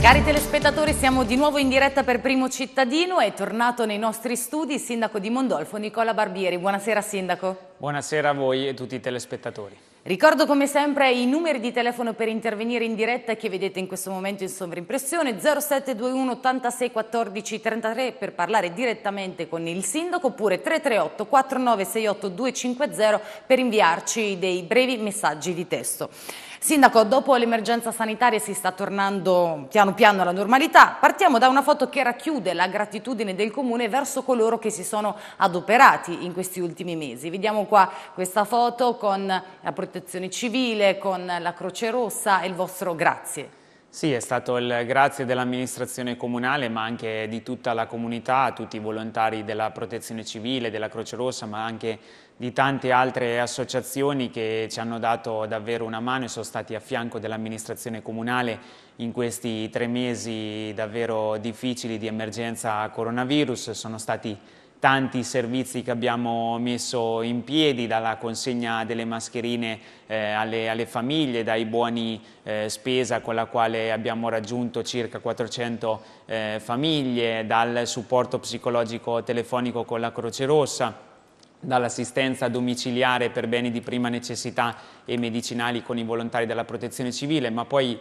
Cari telespettatori, siamo di nuovo in diretta per Primo Cittadino. È tornato nei nostri studi il sindaco di Mondolfo, Nicola Barbieri. Buonasera, sindaco. Buonasera a voi e a tutti i telespettatori. Ricordo come sempre i numeri di telefono per intervenire in diretta che vedete in questo momento in sovrimpressione 0721 86 14 33 per parlare direttamente con il sindaco oppure 338 4968 250 per inviarci dei brevi messaggi di testo. Sindaco, dopo l'emergenza sanitaria si sta tornando piano piano alla normalità. Partiamo da una foto che racchiude la gratitudine del Comune verso coloro che si sono adoperati in questi ultimi mesi. Vediamo qua questa foto con la protezione civile, con la Croce Rossa e il vostro grazie. Sì, è stato il grazie dell'amministrazione comunale ma anche di tutta la comunità, tutti i volontari della protezione civile, della Croce Rossa ma anche di tante altre associazioni che ci hanno dato davvero una mano e sono stati a fianco dell'amministrazione comunale in questi tre mesi davvero difficili di emergenza coronavirus. Sono stati tanti servizi che abbiamo messo in piedi, dalla consegna delle mascherine eh, alle, alle, famiglie, dai buoni eh, spesa con la quale abbiamo raggiunto circa 400 eh, famiglie, dal supporto psicologico telefonico con la Croce Rossa dall'assistenza domiciliare per beni di prima necessità e medicinali con i volontari della protezione civile, ma poi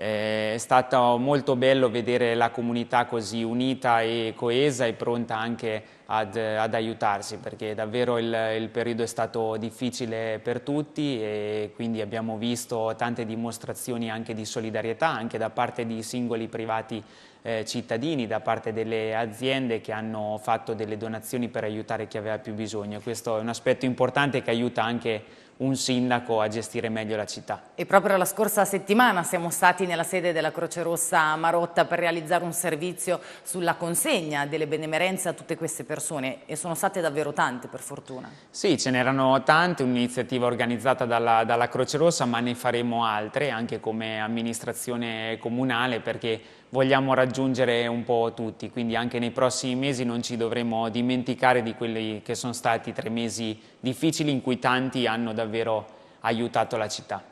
è stato molto bello vedere la comunità così unita e coesa e pronta anche ad, ad aiutarsi perché davvero il, il, periodo è stato difficile per tutti e quindi abbiamo visto tante dimostrazioni anche di solidarietà anche da parte di singoli privati eh, cittadini, da parte delle aziende che hanno fatto delle donazioni per aiutare chi aveva più bisogno. Questo è un aspetto importante che aiuta anche un sindaco a gestire meglio la città. E proprio la scorsa settimana siamo stati nella sede della Croce Rossa Marotta per realizzare un servizio sulla consegna delle benemerenze a tutte queste persone e sono state davvero tante per fortuna. Sì, ce n'erano tante, un'iniziativa organizzata dalla, dalla Croce Rossa ma ne faremo altre anche come amministrazione comunale perché vogliamo raggiungere un po' tutti, quindi anche nei prossimi mesi non ci dovremo dimenticare di quelli che sono stati tre mesi difficili in cui tanti hanno davvero aiutato la città.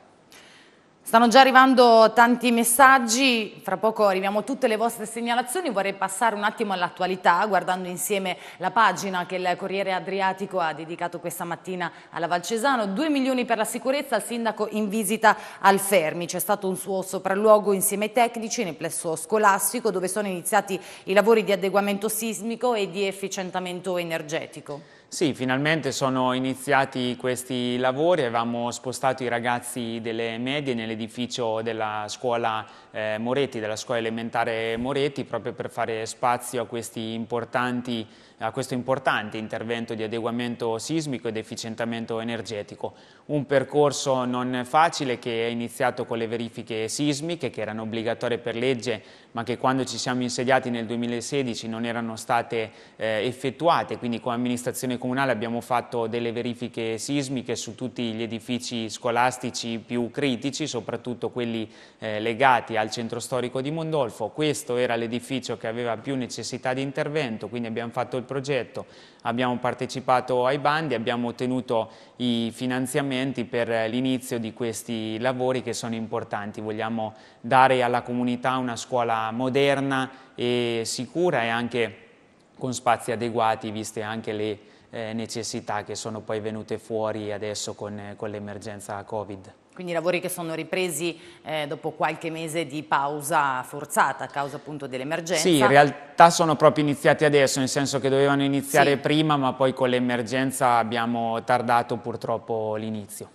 Stanno già arrivando tanti messaggi, fra poco arriviamo a tutte le vostre segnalazioni, vorrei passare un attimo all'attualità guardando insieme la pagina che il Corriere Adriatico ha dedicato questa mattina alla Valcesano, 2 milioni per la sicurezza, il sindaco in visita al Fermi, c'è stato un suo sopralluogo insieme ai tecnici nel plesso scolastico dove sono iniziati i lavori di adeguamento sismico e di efficientamento energetico. Sì, finalmente sono iniziati questi lavori, avevamo spostato i ragazzi delle medie nell'edificio della scuola eh, Moretti, della scuola elementare Moretti, proprio per fare spazio a questi importanti a questo importante intervento di adeguamento sismico ed efficientamento energetico. Un percorso non facile che è iniziato con le verifiche sismiche che erano obbligatorie per legge ma che quando ci siamo insediati nel 2016 non erano state eh, effettuate, quindi come amministrazione comunale abbiamo fatto delle verifiche sismiche su tutti gli edifici scolastici più critici, soprattutto quelli eh, legati al centro storico di Mondolfo. Questo era l'edificio che aveva più necessità di intervento, quindi abbiamo fatto il progetto, abbiamo partecipato ai bandi, abbiamo ottenuto i finanziamenti per l'inizio di questi lavori che sono importanti. Vogliamo dare alla comunità una scuola moderna e sicura e anche con spazi adeguati, viste anche le eh, necessità che sono poi venute fuori adesso con, eh, con l'emergenza Covid. Quindi lavori che sono ripresi eh, dopo qualche mese di pausa forzata a causa appunto dell'emergenza. Sì, in realtà sono proprio iniziati adesso, nel senso che dovevano iniziare sì. prima, ma poi con l'emergenza abbiamo tardato purtroppo l'inizio.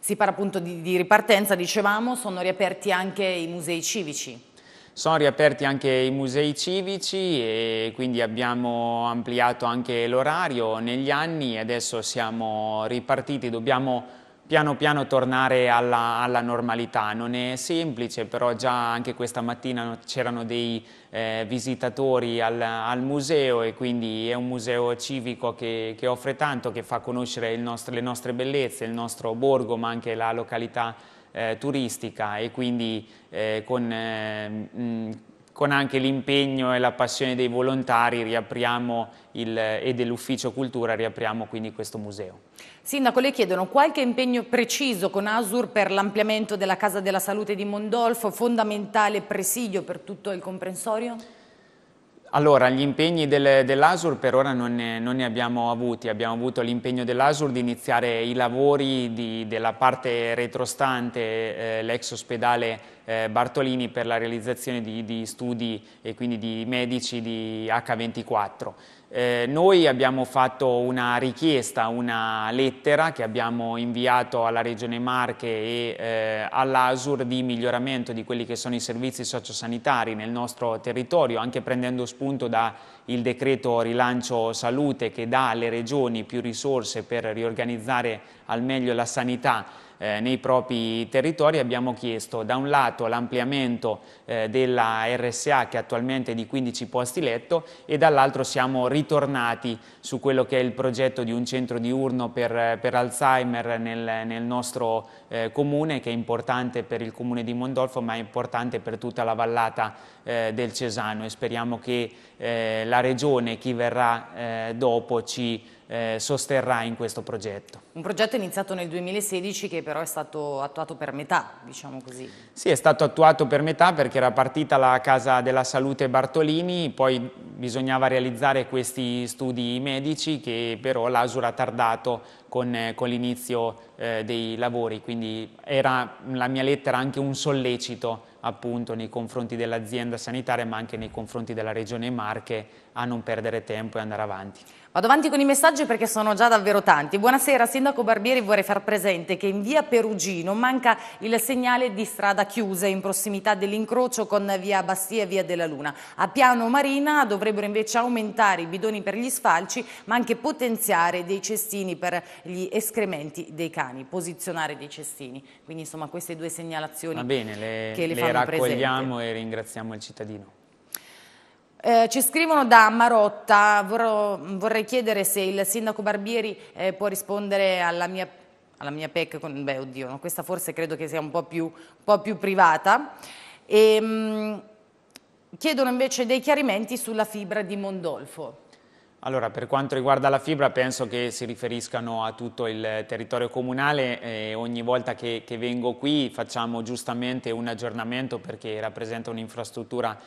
Si parla appunto di, di ripartenza, dicevamo, sono riaperti anche i musei civici sono riaperti anche i musei civici e quindi abbiamo ampliato anche l'orario negli anni e adesso siamo ripartiti, dobbiamo piano piano tornare alla, alla, normalità. Non è semplice, però già anche questa mattina c'erano dei eh, visitatori al, al, museo e quindi è un museo civico che, che offre tanto, che fa conoscere nostro, le nostre bellezze, il nostro borgo, ma anche la località eh, turistica e quindi eh, con... Eh, mh, con anche l'impegno e la passione dei volontari il, e dell'ufficio cultura riapriamo quindi questo museo. Sindaco, le chiedono qualche impegno preciso con Asur per l'ampliamento della Casa della Salute di Mondolfo, fondamentale presidio per tutto il comprensorio? Allora, gli impegni del, dell'Asur per ora non ne, non ne, abbiamo avuti, abbiamo avuto l'impegno dell'Asur di iniziare i lavori di, della parte retrostante, eh, l'ex ospedale eh, Bartolini per la realizzazione di, di studi e quindi di medici di H24. Eh, noi abbiamo fatto una richiesta, una lettera che abbiamo inviato alla Regione Marche e eh, all'ASUR di miglioramento di quelli che sono i servizi sociosanitari nel nostro territorio, anche prendendo spunto dal decreto rilancio salute che dà alle regioni più risorse per riorganizzare al meglio la sanità eh, nei propri territori abbiamo chiesto da un lato l'ampliamento eh, della RSA che attualmente è di 15 posti letto e dall'altro siamo ritornati su quello che è il progetto di un centro diurno per, per Alzheimer nel, nel nostro eh, comune che è importante per il comune di Mondolfo ma è importante per tutta la vallata eh, del Cesano e speriamo che eh, la regione, chi verrà eh, dopo ci eh, sosterrà in questo progetto. Un progetto iniziato nel 2016 che però è stato attuato per metà, diciamo così. Sì, è stato attuato per metà perché era partita la Casa della Salute Bartolini, poi bisognava realizzare questi studi medici che però l'Asura ha tardato con, eh, con l'inizio eh, dei lavori, quindi era la mia lettera anche un sollecito appunto nei confronti dell'azienda sanitaria ma anche nei confronti della regione Marche a non perdere tempo e andare avanti. Vado avanti con i messaggi perché sono già davvero tanti. Buonasera, Sindaco Barbieri, vorrei far presente che in via Perugino manca il segnale di strada chiusa in prossimità dell'incrocio con via Bastia e via della Luna. A Piano Marina dovrebbero invece aumentare i bidoni per gli sfalci, ma anche potenziare dei cestini per gli escrementi dei cani, posizionare dei cestini. Quindi insomma queste due segnalazioni Va bene, le, che le, le raccogliamo presente. e ringraziamo il cittadino. Eh, ci scrivono da Marotta, vorrò, vorrei chiedere se il sindaco Barbieri eh, può rispondere alla mia, alla mia PEC, con, beh oddio, no, questa forse credo che sia un po' più, un po più privata. E, ehm, mh, chiedono invece dei chiarimenti sulla fibra di Mondolfo. Allora, per quanto riguarda la fibra, penso che si riferiscano a tutto il territorio comunale. Eh, ogni volta che, che vengo qui facciamo giustamente un aggiornamento perché rappresenta un'infrastruttura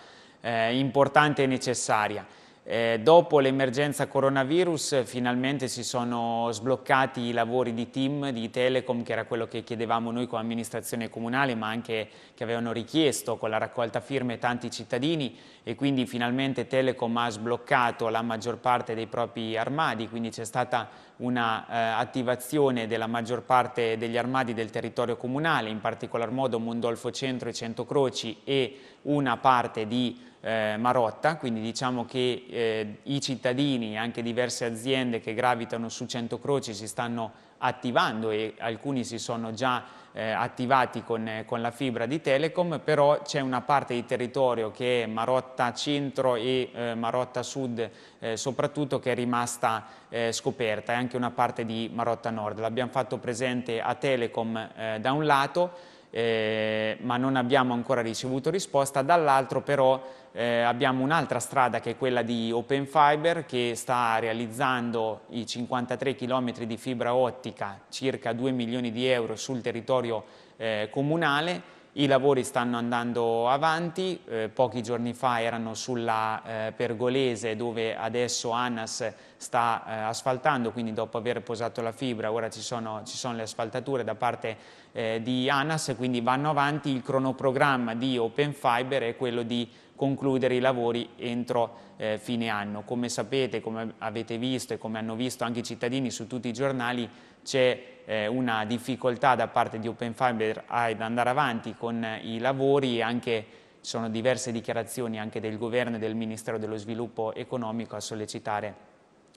eh, importante e necessaria. Eh, dopo l'emergenza coronavirus eh, finalmente si sono sbloccati i lavori di team di Telecom, che era quello che chiedevamo noi come amministrazione comunale, ma anche che avevano richiesto con la raccolta firme tanti cittadini e quindi finalmente Telecom ha sbloccato la maggior parte dei propri armadi, quindi c'è stata un'attivazione eh, della maggior parte degli armadi del territorio comunale, in particolar modo Mondolfo Centro e Centro Croci e una parte di eh, Marotta, quindi diciamo che eh, i cittadini e anche diverse aziende che gravitano su Centocroci si stanno attivando e alcuni si sono già eh, attivati con, eh, con, la fibra di Telecom, però c'è una parte di territorio che è Marotta Centro e eh, Marotta Sud eh, soprattutto che è rimasta scoperta e anche una parte di Marotta Nord. L'abbiamo fatto presente a Telecom da un lato, eh, ma non abbiamo ancora ricevuto risposta, dall'altro però eh, abbiamo un'altra strada che è quella di Open Fiber che sta realizzando i 53 km di fibra ottica, circa 2 milioni di euro sul territorio eh, comunale i lavori stanno andando avanti, eh, pochi giorni fa erano sulla eh, Pergolese dove adesso ANAS sta eh, asfaltando, quindi dopo aver posato la fibra ora ci sono, ci sono le asfaltature da parte eh, di ANAS, quindi vanno avanti. Il cronoprogramma di Open Fiber è quello di concludere i lavori entro eh, fine anno. Come sapete, come avete visto e come hanno visto anche i cittadini su tutti i giornali, c'è eh, una difficoltà da parte di Open Fiber ad andare avanti con eh, i lavori anche sono diverse dichiarazioni anche del governo e del Ministero dello Sviluppo Economico a sollecitare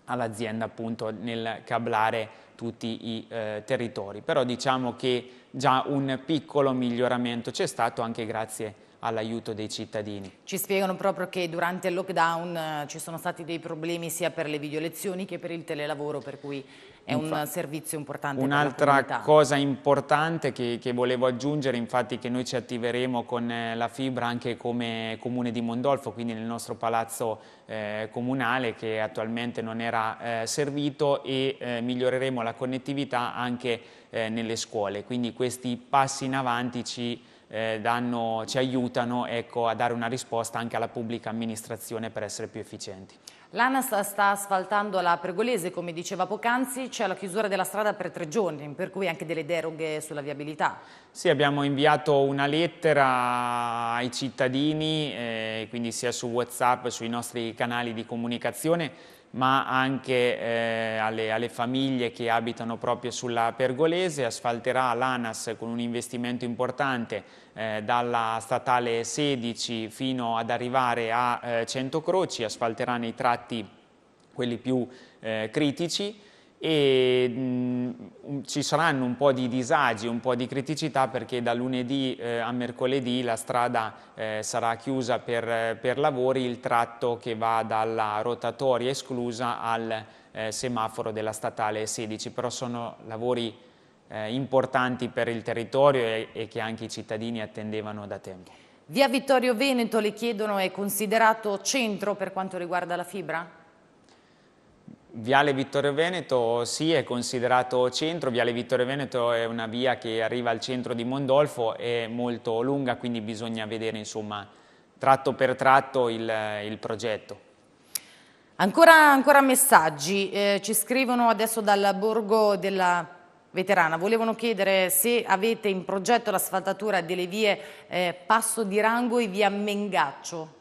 all'azienda appunto nel cablare tutti i eh, territori. Però diciamo che già un piccolo miglioramento c'è stato anche grazie a all'aiuto dei cittadini. Ci spiegano proprio che durante il lockdown eh, ci sono stati dei problemi sia per le videolezioni che per il telelavoro, per cui è un infatti, servizio importante. Un'altra cosa importante che, che, volevo aggiungere, infatti, che noi ci attiveremo con eh, la fibra anche come comune di Mondolfo, quindi nel nostro palazzo eh, comunale che attualmente non era eh, servito e eh, miglioreremo la connettività anche eh, nelle scuole. Quindi questi passi in avanti ci eh, danno, ci aiutano ecco, a dare una risposta anche alla pubblica amministrazione per essere più efficienti. L'ANAS sta asfaltando la Pergolese, come diceva poc'anzi, c'è la chiusura della strada per tre giorni, per cui anche delle deroghe sulla viabilità. Sì, abbiamo inviato una lettera ai cittadini, eh, quindi sia su Whatsapp, sui nostri canali di comunicazione, ma anche eh, alle, alle, famiglie che abitano proprio sulla Pergolese, asfalterà l'ANAS con un investimento importante eh, dalla statale 16 fino ad arrivare a eh, 100 Croci, asfalterà nei tratti quelli più eh, critici, e mh, mm, ci saranno un po' di disagi, un po' di criticità perché da lunedì eh, a mercoledì la strada eh, sarà chiusa per, eh, per, lavori, il tratto che va dalla rotatoria esclusa al eh, semaforo della statale 16, però sono lavori eh, importanti per il territorio e, e che anche i cittadini attendevano da tempo. Via Vittorio Veneto le chiedono è considerato centro per quanto riguarda la fibra? Viale Vittorio Veneto sì è considerato centro, Viale Vittorio Veneto è una via che arriva al centro di Mondolfo, è molto lunga quindi bisogna vedere insomma tratto per tratto il, il progetto. Ancora, ancora messaggi, eh, ci scrivono adesso dal Borgo della Veterana, volevano chiedere se avete in progetto l'asfaltatura delle vie eh, Passo di Rango e via Mengaccio.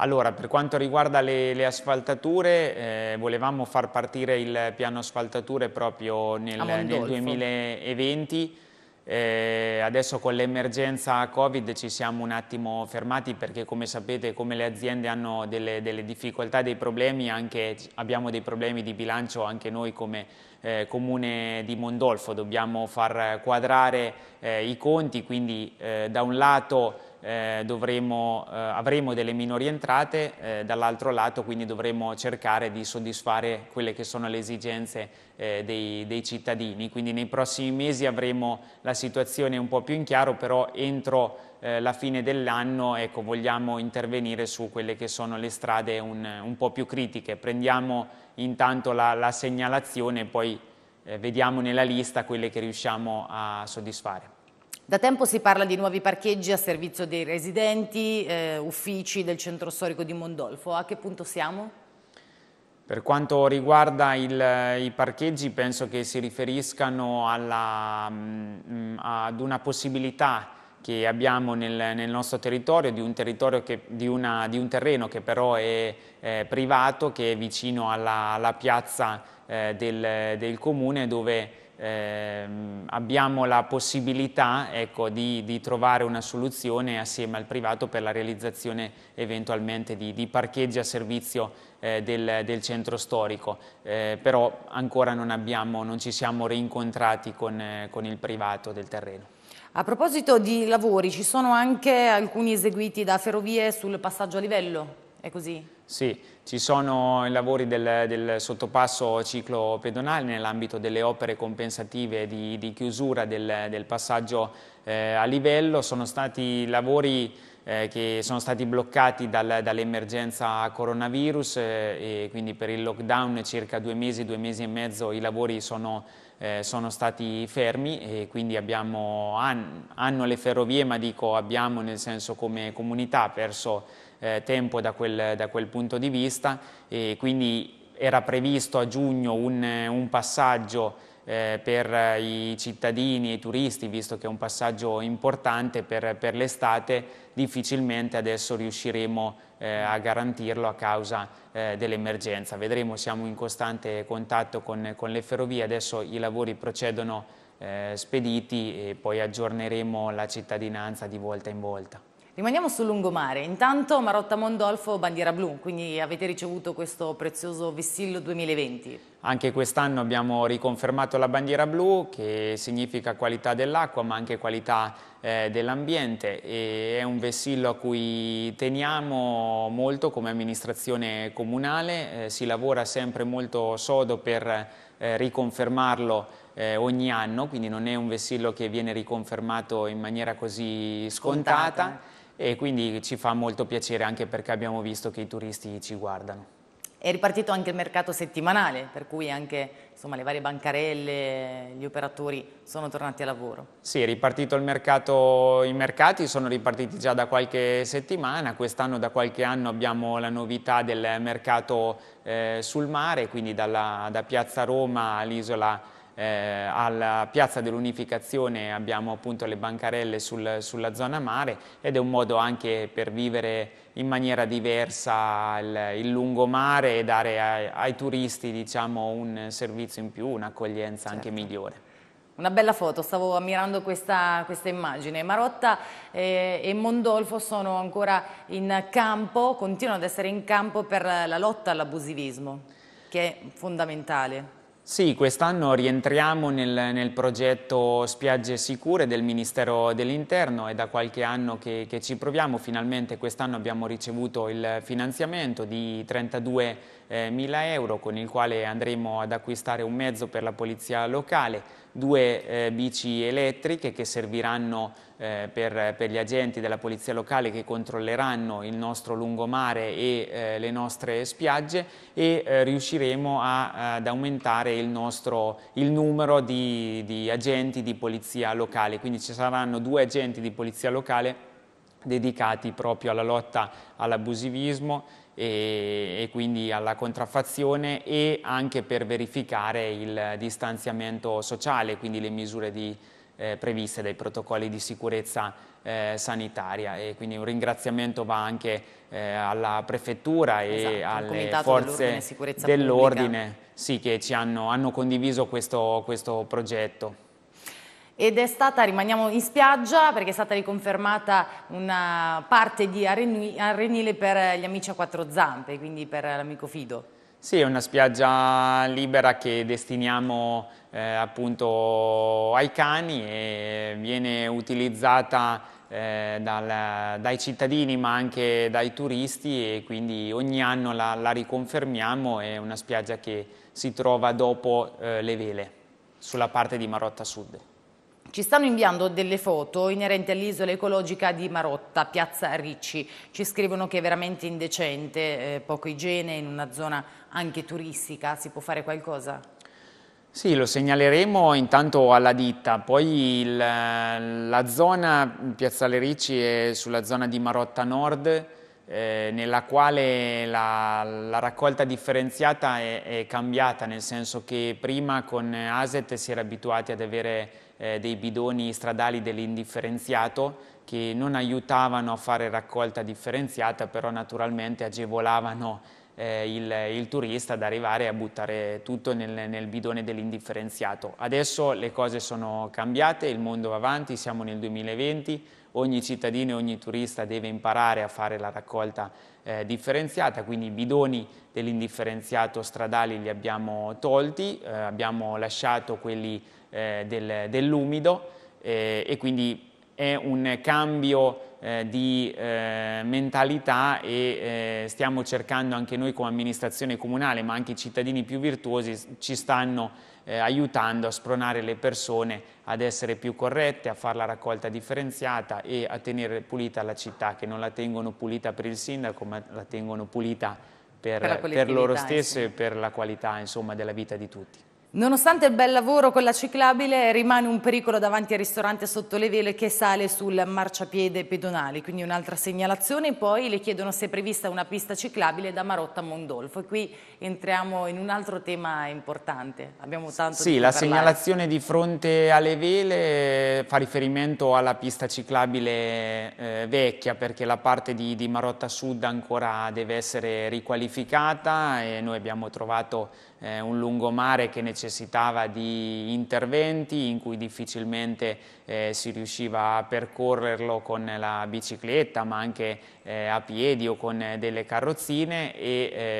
Allora, per quanto riguarda le, le asfaltature, eh, volevamo far partire il piano asfaltature proprio nel, nel 2020, eh, adesso con l'emergenza Covid ci siamo un attimo fermati perché come sapete, come le aziende hanno delle, delle difficoltà, dei problemi, anche, abbiamo dei problemi di bilancio anche noi come eh, comune di Mondolfo, dobbiamo far quadrare eh, i conti, quindi eh, da un lato eh, dovremo, eh, avremo delle minori entrate, eh, dall'altro lato quindi dovremo cercare di soddisfare quelle che sono le esigenze eh, dei, dei, cittadini. Quindi nei prossimi mesi avremo la situazione un po' più in chiaro, però entro eh, la fine dell'anno ecco, vogliamo intervenire su quelle che sono le strade un, un po' più critiche. Prendiamo intanto la, la segnalazione e poi eh, vediamo nella lista quelle che riusciamo a soddisfare. Da tempo si parla di nuovi parcheggi a servizio dei residenti, eh, uffici del centro storico di Mondolfo. A che punto siamo? Per quanto riguarda il, eh, i parcheggi penso che si riferiscano alla, mh, mm, mm, ad una possibilità che abbiamo nel, nel nostro territorio, di un, territorio che, di una, di un terreno che però è, eh, privato, che è vicino alla, alla piazza eh, del, del comune dove ehm, abbiamo la possibilità ecco, di, di, trovare una soluzione assieme al privato per la realizzazione eventualmente di, di parcheggi a servizio eh, del, del, centro storico, eh, però ancora non, abbiamo, non, ci siamo rincontrati con, eh, con il privato del terreno. A proposito di lavori, ci sono anche alcuni eseguiti da ferrovie sul passaggio a livello? È così? Sì, ci sono i lavori del, del sottopasso ciclo pedonale nell'ambito delle opere compensative di, di chiusura del, del passaggio eh, a livello, sono stati lavori eh, che sono stati bloccati dal, dall'emergenza coronavirus eh, e quindi per il lockdown circa due mesi, due mesi e mezzo i lavori sono eh, sono stati fermi e quindi abbiamo, han, hanno le ferrovie, ma dico abbiamo nel senso come comunità perso eh, tempo da quel, da quel, punto di vista e quindi era previsto a giugno un, un passaggio eh, per i cittadini e i turisti, visto che è un passaggio importante per, per l'estate, difficilmente adesso riusciremo eh, a garantirlo a causa eh, dell'emergenza. Vedremo, siamo in costante contatto con, con, le ferrovie, adesso i lavori procedono eh, spediti e poi aggiorneremo la cittadinanza di volta in volta. Rimaniamo sul lungomare, intanto Marotta Mondolfo bandiera blu, quindi avete ricevuto questo prezioso vessillo 2020. Anche quest'anno abbiamo riconfermato la bandiera blu che significa qualità dell'acqua ma anche qualità eh, dell'ambiente è un vessillo a cui teniamo molto come amministrazione comunale, eh, si lavora sempre molto sodo per eh, riconfermarlo eh, ogni anno, quindi non è un vessillo che viene riconfermato in maniera così scontata. scontata e quindi ci fa molto piacere anche perché abbiamo visto che i turisti ci guardano. È ripartito anche il mercato settimanale, per cui anche insomma, le varie bancarelle, gli operatori sono tornati a lavoro. Sì, è ripartito il mercato, i mercati sono ripartiti già da qualche settimana, quest'anno da qualche anno abbiamo la novità del mercato eh, sul mare, quindi dalla, da Piazza Roma all'isola eh, alla piazza dell'unificazione abbiamo appunto le bancarelle sul, sulla zona mare ed è un modo anche per vivere in maniera diversa il, il lungomare e dare ai, ai turisti diciamo, un servizio in più, un'accoglienza certo. anche migliore. Una bella foto, stavo ammirando questa, questa immagine. Marotta eh, e Mondolfo sono ancora in campo, continuano ad essere in campo per la lotta all'abusivismo, che è fondamentale. Sì, quest'anno rientriamo nel, nel, progetto Spiagge Sicure del Ministero dell'Interno, è da qualche anno che, che ci proviamo, finalmente quest'anno abbiamo ricevuto il finanziamento di 32 eh, 1000 euro con il quale andremo ad acquistare un mezzo per la polizia locale, due eh, bici elettriche che serviranno eh, per, per, gli agenti della polizia locale che controlleranno il nostro lungomare e eh, le nostre spiagge e eh, riusciremo a, ad aumentare il, nostro, il numero di, di agenti di polizia locale, quindi ci saranno due agenti di polizia locale dedicati proprio alla lotta all'abusivismo e, e quindi alla contraffazione e anche per verificare il distanziamento sociale, quindi le misure di, eh, previste dai protocolli di sicurezza eh, sanitaria e quindi un ringraziamento va anche eh, alla prefettura esatto, e alle forze dell'ordine dell sì, che ci hanno, hanno condiviso questo, questo progetto ed è stata, rimaniamo in spiaggia perché è stata riconfermata una parte di Arenile per gli amici a quattro zampe, quindi per l'amico Fido. Sì, è una spiaggia libera che destiniamo eh, appunto ai cani e viene utilizzata eh, dal, dai cittadini ma anche dai turisti e quindi ogni anno la, la riconfermiamo, è una spiaggia che si trova dopo eh, le vele, sulla parte di Marotta Sud. Ci stanno inviando delle foto inerenti all'isola ecologica di Marotta, piazza Ricci. Ci scrivono che è veramente indecente, eh, poco igiene, in una zona anche turistica. Si può fare qualcosa? Sì, lo segnaleremo intanto alla ditta, poi il, la zona Piazzale Ricci è sulla zona di Marotta Nord, eh, nella quale la, la, raccolta differenziata è, è cambiata, nel senso che prima con ASET si era abituati ad avere eh, dei bidoni stradali dell'indifferenziato che non aiutavano a fare raccolta differenziata, però naturalmente agevolavano eh, il, il, turista ad arrivare a buttare tutto nel, nel bidone dell'indifferenziato. Adesso le cose sono cambiate, il mondo va avanti, siamo nel 2020, ogni cittadino e ogni turista deve imparare a fare la raccolta eh, differenziata, quindi i bidoni dell'indifferenziato stradali li abbiamo tolti, eh, abbiamo lasciato quelli eh, del, dell'umido eh, e quindi è un cambio eh, di eh, mentalità e eh, stiamo cercando anche noi come amministrazione comunale, ma anche i cittadini più virtuosi ci stanno aiutando a spronare le persone ad essere più corrette, a fare la raccolta differenziata e a tenere pulita la città, che non la tengono pulita per il sindaco, ma la tengono pulita per, per, per loro stessi e per la qualità insomma, della vita di tutti. Nonostante il bel lavoro con la ciclabile rimane un pericolo davanti al ristorante sotto le vele che sale sul marciapiede pedonale, quindi un'altra segnalazione. Poi le chiedono se è prevista una pista ciclabile da Marotta a Mondolfo e qui entriamo in un altro tema importante. Abbiamo tanto sì, la parlare. segnalazione di fronte alle vele eh, fa riferimento alla pista ciclabile eh, vecchia perché la parte di, di Marotta Sud ancora deve essere riqualificata e noi abbiamo trovato eh, un lungomare che necessitava di interventi in cui difficilmente eh, si riusciva a percorrerlo con la bicicletta ma anche eh, a piedi o con eh, delle carrozzine e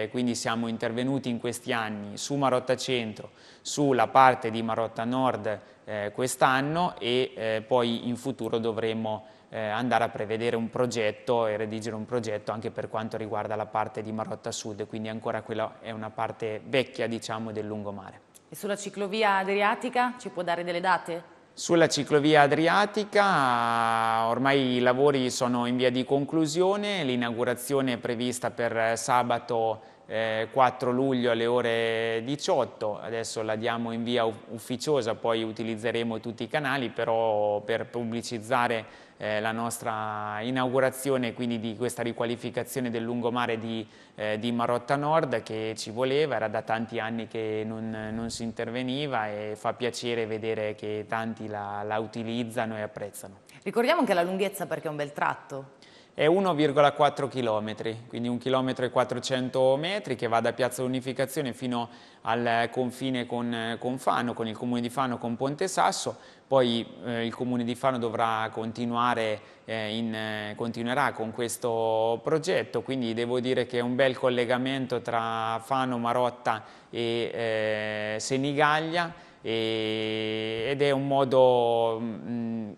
eh, quindi siamo intervenuti in questi anni su Marotta Centro, sulla parte di Marotta Nord eh, quest'anno e poi in futuro dovremo andare a prevedere un progetto e redigere un progetto anche per quanto riguarda la parte di Marotta Sud, quindi ancora quella è una parte vecchia diciamo del lungomare. E sulla ciclovia adriatica ci può dare delle date? Sulla ciclovia adriatica ormai i lavori sono in via di conclusione, l'inaugurazione è prevista per sabato eh, 4 luglio alle ore 18, adesso la diamo in via ufficiosa, poi utilizzeremo tutti i canali, però per pubblicizzare eh, la nostra inaugurazione quindi di questa riqualificazione del lungomare di, eh, di, Marotta Nord che ci voleva, era da tanti anni che non, non si interveniva e fa piacere vedere che tanti la, la utilizzano e apprezzano. Ricordiamo anche la lunghezza perché è un bel tratto è 1,4 km, quindi 1 km e 400 metri che va da Piazza Unificazione fino al confine con, con Fano, con il comune di Fano, con Ponte Sasso, poi eh, il Comune di Fano dovrà continuare, eh, in, eh, continuerà con questo progetto, quindi devo dire che è un bel collegamento tra Fano, Marotta e eh, Senigallia e, ed è un modo... Mh,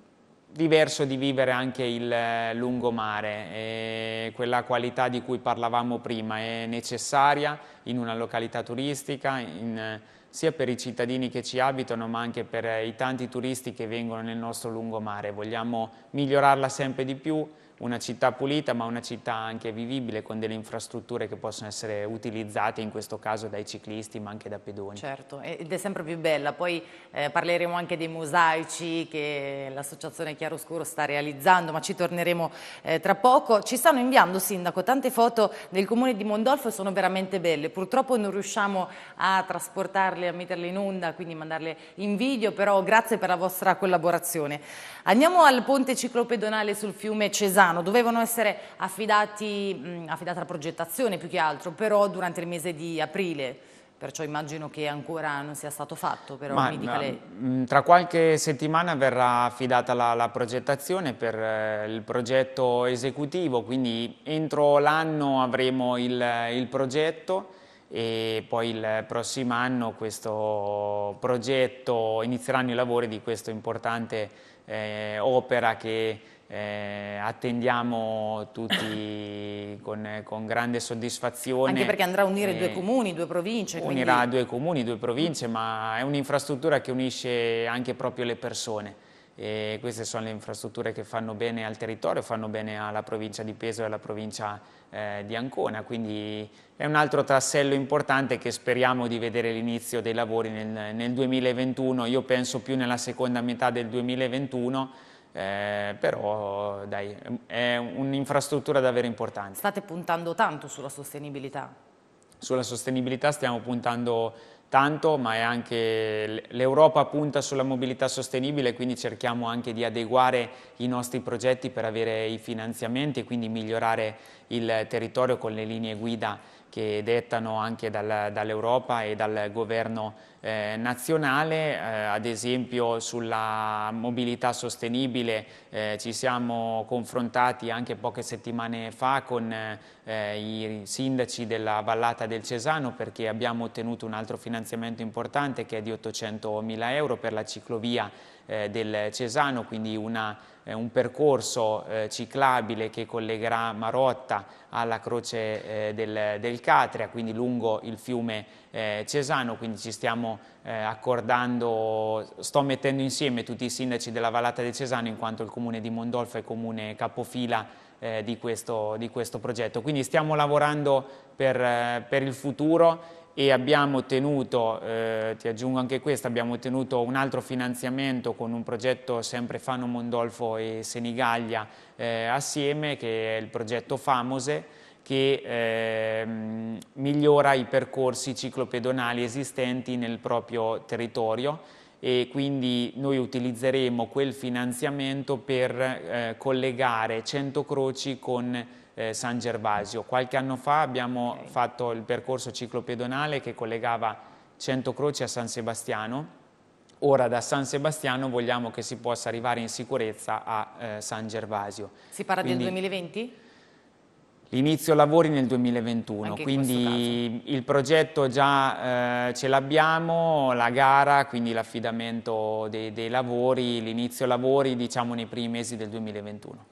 diverso di vivere anche il eh, lungomare, quella qualità di cui parlavamo prima è necessaria in una località turistica, in sia per i cittadini che ci abitano ma anche per eh, i tanti turisti che vengono nel nostro lungomare. Vogliamo migliorarla sempre di più, una città pulita ma una città anche vivibile con delle infrastrutture che possono essere utilizzate in questo caso dai ciclisti ma anche da pedoni. Certo, ed è sempre più bella, poi eh, parleremo anche dei mosaici che l'associazione Chiaroscuro sta realizzando ma ci torneremo eh, tra poco. Ci stanno inviando Sindaco tante foto del comune di Mondolfo e sono veramente belle, purtroppo non riusciamo a trasportarle, a metterle in onda, quindi mandarle in video, però grazie per la vostra collaborazione. Andiamo al ponte ciclopedonale sul fiume Cesano Milano dovevano essere affidati, affidata la progettazione più che altro, però durante il mese di aprile. Perciò immagino che ancora non sia stato fatto, però Ma, mi dica lei. Tra qualche settimana verrà affidata la, la progettazione per eh, il progetto esecutivo, quindi entro l'anno avremo il, il progetto e poi il prossimo anno questo progetto inizieranno i lavori di questa importante eh, opera che eh, attendiamo tutti con, con, grande soddisfazione. Anche perché andrà a unire eh, due comuni, due province. Unirà quindi... due comuni, due province, ma è un'infrastruttura che unisce anche proprio le persone. E queste sono le infrastrutture che fanno bene al territorio, fanno bene alla provincia di Peso e alla provincia eh, di Ancona, quindi è un altro tassello importante che speriamo di vedere l'inizio dei lavori nel, nel 2021, io penso più nella seconda metà del 2021 eh, però dai, è un'infrastruttura davvero importante. State puntando tanto sulla sostenibilità? Sulla sostenibilità stiamo puntando tanto, ma è anche l'Europa punta sulla mobilità sostenibile, quindi cerchiamo anche di adeguare i nostri progetti per avere i finanziamenti e quindi migliorare il territorio con le linee guida che dettano anche dal, dall'Europa e dal governo eh, nazionale, eh, ad esempio sulla mobilità sostenibile eh, ci siamo confrontati anche poche settimane fa con eh, i sindaci della vallata del Cesano perché abbiamo ottenuto un altro finanziamento importante che è di 800 mila euro per la ciclovia eh, del Cesano, quindi una un percorso eh, ciclabile che collegherà Marotta alla Croce eh, del, del, Catria, quindi lungo il fiume eh, Cesano, quindi ci stiamo accordando, sto mettendo insieme tutti i sindaci della Vallata del Cesano in quanto il comune di Mondolfo è comune capofila di questo, di, questo, progetto. Quindi stiamo lavorando per, per il futuro e abbiamo ottenuto, eh, ti aggiungo anche questo, abbiamo ottenuto un altro finanziamento con un progetto sempre Fano Mondolfo e Senigallia eh, assieme, che è il progetto Famose, che eh, migliora i percorsi ciclopedonali esistenti nel proprio territorio e quindi noi utilizzeremo quel finanziamento per eh, collegare 100 croci con eh, San Gervasio. Qualche anno fa abbiamo okay. fatto il percorso ciclopedonale che collegava Centocroce a San Sebastiano. Ora da San Sebastiano vogliamo che si possa arrivare in sicurezza a eh, San Gervasio. Si parla Quindi, del 2020? L'inizio lavori nel 2021, quindi il progetto già eh, ce l'abbiamo, la gara, quindi l'affidamento dei, dei lavori, l'inizio lavori diciamo nei primi mesi del 2021.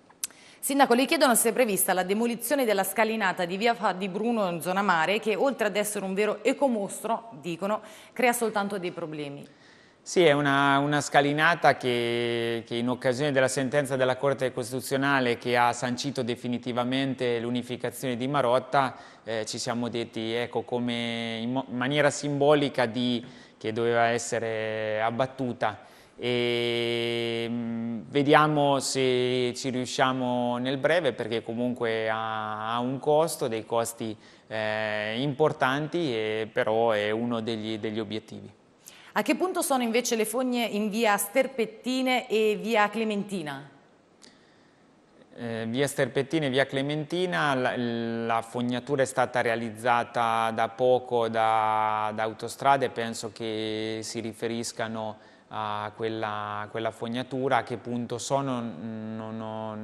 Sindaco, le chiedono se è prevista la demolizione della scalinata di via di Bruno in zona mare che oltre ad essere un vero ecomostro, dicono, crea soltanto dei problemi. Sì, è una, una scalinata che, che, in occasione della sentenza della Corte Costituzionale che ha sancito definitivamente l'unificazione di Marotta eh, ci siamo detti ecco, come in, in maniera simbolica di, che doveva essere abbattuta e ehm, vediamo se ci riusciamo nel breve perché comunque ha, ha un costo, dei costi eh, importanti, e però è uno degli, degli obiettivi. A che punto sono invece le fogne in via Sterpettine e via Clementina? Eh, via Sterpettine e via Clementina, la, la, fognatura è stata realizzata da poco da, da autostrade, penso che si riferiscano a quella, quella, fognatura, a che punto sono, non ho,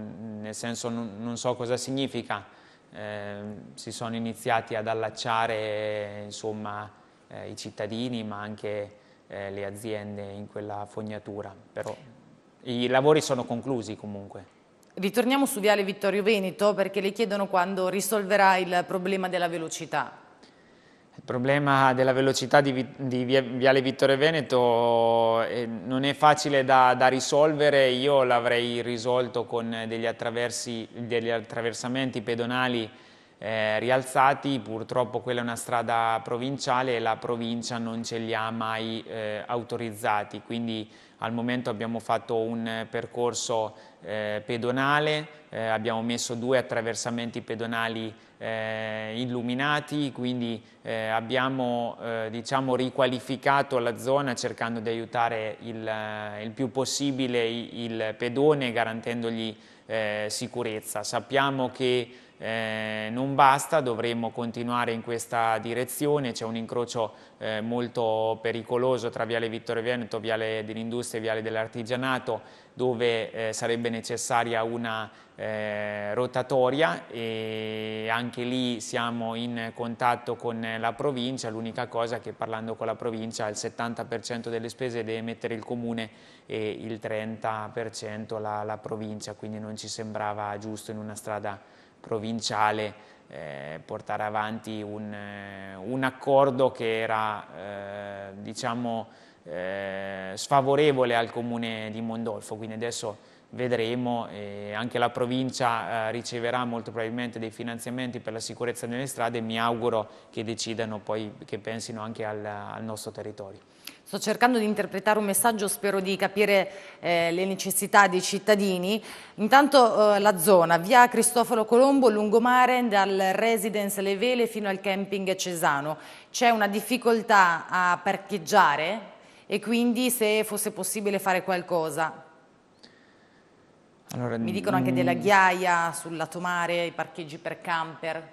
nel senso non, non, so cosa significa. Eh, si sono iniziati ad allacciare insomma, eh, i cittadini ma anche eh, le aziende in quella fognatura, però i lavori sono conclusi comunque. Ritorniamo su Viale Vittorio Veneto perché le chiedono quando risolverà il problema della velocità. Il problema della velocità di, di Viale Vittorio Veneto eh, non è facile da, da risolvere, io l'avrei risolto con degli, degli attraversamenti pedonali eh, rialzati, purtroppo quella è una strada provinciale e la provincia non ce li ha mai eh, autorizzati, quindi al momento abbiamo fatto un percorso eh, pedonale, eh, abbiamo messo due attraversamenti pedonali eh, illuminati, quindi eh, abbiamo eh, diciamo, riqualificato la zona cercando di aiutare il, il più possibile il pedone garantendogli eh, sicurezza. Sappiamo che eh, non basta, dovremmo continuare in questa direzione, c'è un incrocio eh, molto pericoloso tra Viale Vittorio Veneto, Viale dell'Industria e Viale dell'Artigianato dove eh, sarebbe necessaria una eh, rotatoria e anche lì siamo in contatto con la provincia, l'unica cosa che parlando con la provincia il 70% delle spese deve mettere il comune e il 30% la, la provincia, quindi non ci sembrava giusto in una strada provinciale eh, portare avanti un, eh, un, accordo che era eh, diciamo, eh, sfavorevole al comune di Mondolfo, quindi adesso vedremo, anche la provincia eh, riceverà molto probabilmente dei finanziamenti per la sicurezza delle strade, mi auguro che decidano poi, che pensino anche al, al nostro territorio. Sto cercando di interpretare un messaggio, spero di capire eh, le necessità dei cittadini. Intanto eh, la zona, via Cristoforo Colombo, lungomare, dal residence Le Vele fino al camping Cesano. C'è una difficoltà a parcheggiare e quindi se fosse possibile fare qualcosa. Allora, Mi dicono anche della mm. ghiaia sul lato mare, i parcheggi per camper.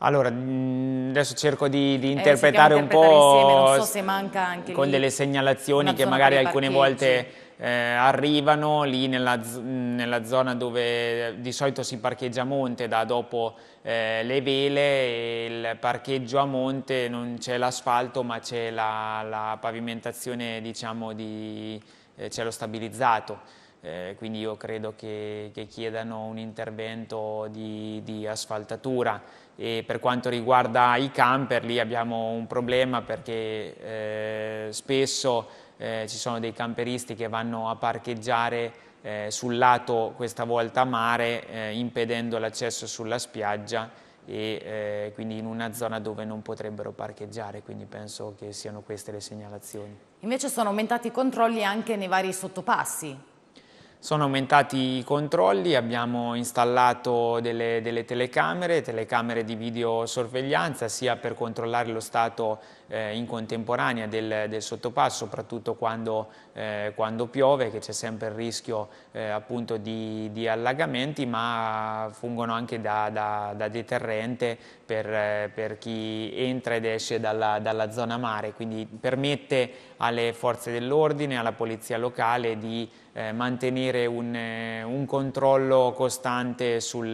Allora, mm, adesso cerco di, di eh, interpretare eh, un po' so se manca anche con lì, delle segnalazioni che magari alcune volte eh, arrivano lì nella, nella, zona dove eh, di solito si parcheggia a monte da dopo eh, le vele il parcheggio a monte non c'è l'asfalto ma c'è la, la, pavimentazione diciamo di eh, c'è lo stabilizzato. Eh, quindi io credo che, che chiedano un intervento di, di asfaltatura e per quanto riguarda i camper lì abbiamo un problema perché eh, spesso eh, ci sono dei camperisti che vanno a parcheggiare eh, sul lato questa volta mare eh, impedendo l'accesso sulla spiaggia e eh, quindi in una zona dove non potrebbero parcheggiare quindi penso che siano queste le segnalazioni. Invece sono aumentati i controlli anche nei vari sottopassi sono aumentati i controlli, abbiamo installato delle, delle telecamere, telecamere di videosorveglianza sia per controllare lo stato eh, in contemporanea del, del, sottopasso, soprattutto quando, eh, quando piove, che c'è sempre il rischio eh, appunto di, di, allagamenti, ma fungono anche da, da, da deterrente per, eh, per, chi entra ed esce dalla, dalla zona mare, quindi permette alle forze dell'ordine, alla polizia locale di eh, mantenere un, eh, un, controllo costante sul,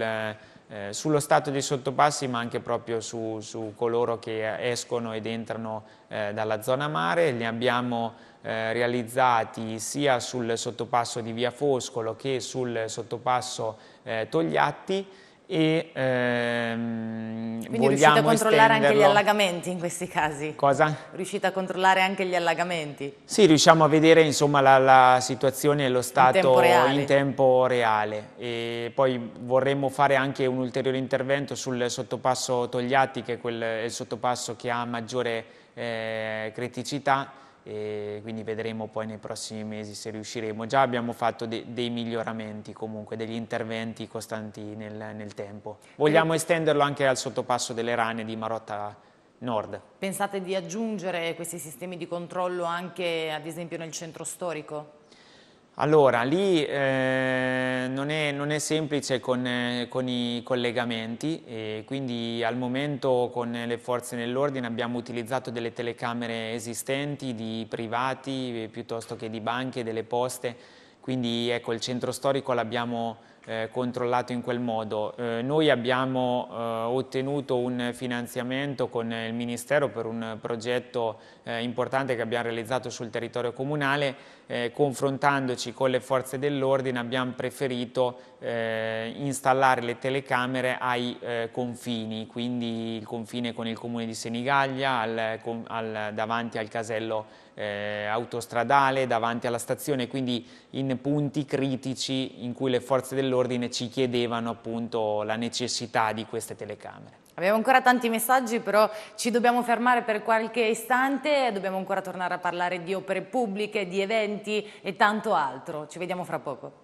eh, sullo stato dei sottopassi ma anche proprio su, su coloro che escono ed entrano eh, dalla zona mare, li abbiamo eh, realizzati sia sul sottopasso di Via Foscolo che sul sottopasso eh, Togliatti e ehm, Quindi riuscite a controllare estenderlo. anche gli allagamenti in questi casi? Cosa? Riuscite a controllare anche gli allagamenti? Sì, riusciamo a vedere insomma, la, la, situazione e lo stato in tempo reale. In tempo reale. E poi vorremmo fare anche un ulteriore intervento sul sottopasso Togliatti che è, quel, è il sottopasso che ha maggiore eh, criticità e quindi vedremo poi nei prossimi mesi se riusciremo. Già abbiamo fatto de dei miglioramenti comunque, degli interventi costanti nel, nel tempo. Vogliamo e... estenderlo anche al sottopasso delle rane di Marotta Nord. Pensate di aggiungere questi sistemi di controllo anche ad esempio nel centro storico? Allora, lì eh, non, è, non, è, semplice con, eh, con i collegamenti, quindi al momento con le forze dell'ordine abbiamo utilizzato delle telecamere esistenti di privati eh, piuttosto che di banche, delle poste, quindi ecco il centro storico l'abbiamo eh, controllato in quel modo. Eh, noi abbiamo eh, ottenuto un finanziamento con il Ministero per un progetto importante che abbiamo realizzato sul territorio comunale eh, confrontandoci con le forze dell'ordine abbiamo preferito eh, installare le telecamere ai eh, confini, quindi il confine con il comune di Senigallia, al, al, davanti al casello eh, autostradale, davanti alla stazione, quindi in punti critici in cui le forze dell'ordine ci chiedevano appunto la necessità di queste telecamere. Abbiamo ancora tanti messaggi, però ci dobbiamo fermare per qualche istante, e dobbiamo ancora tornare a parlare di opere pubbliche, di eventi e tanto altro. Ci vediamo fra poco.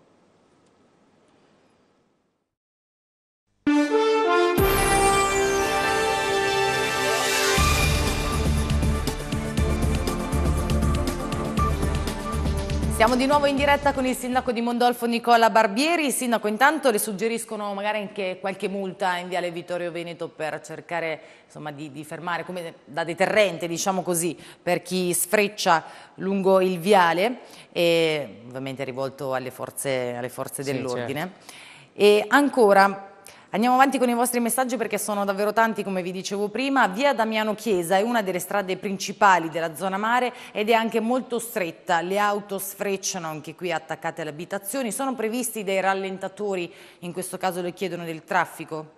Siamo di nuovo in diretta con il sindaco di Mondolfo Nicola Barbieri. Sindaco, intanto le suggeriscono magari anche qualche multa in Viale Vittorio Veneto per cercare insomma, di, di, fermare come da deterrente, diciamo così, per chi sfreccia lungo il viale e ovviamente rivolto alle forze, alle forze dell'ordine. Sì, certo. E ancora Andiamo avanti con i vostri messaggi perché sono davvero tanti come vi dicevo prima. Via Damiano Chiesa è una delle strade principali della zona mare ed è anche molto stretta. Le auto sfrecciano anche qui attaccate alle abitazioni. Sono previsti dei rallentatori, in questo caso le chiedono del traffico?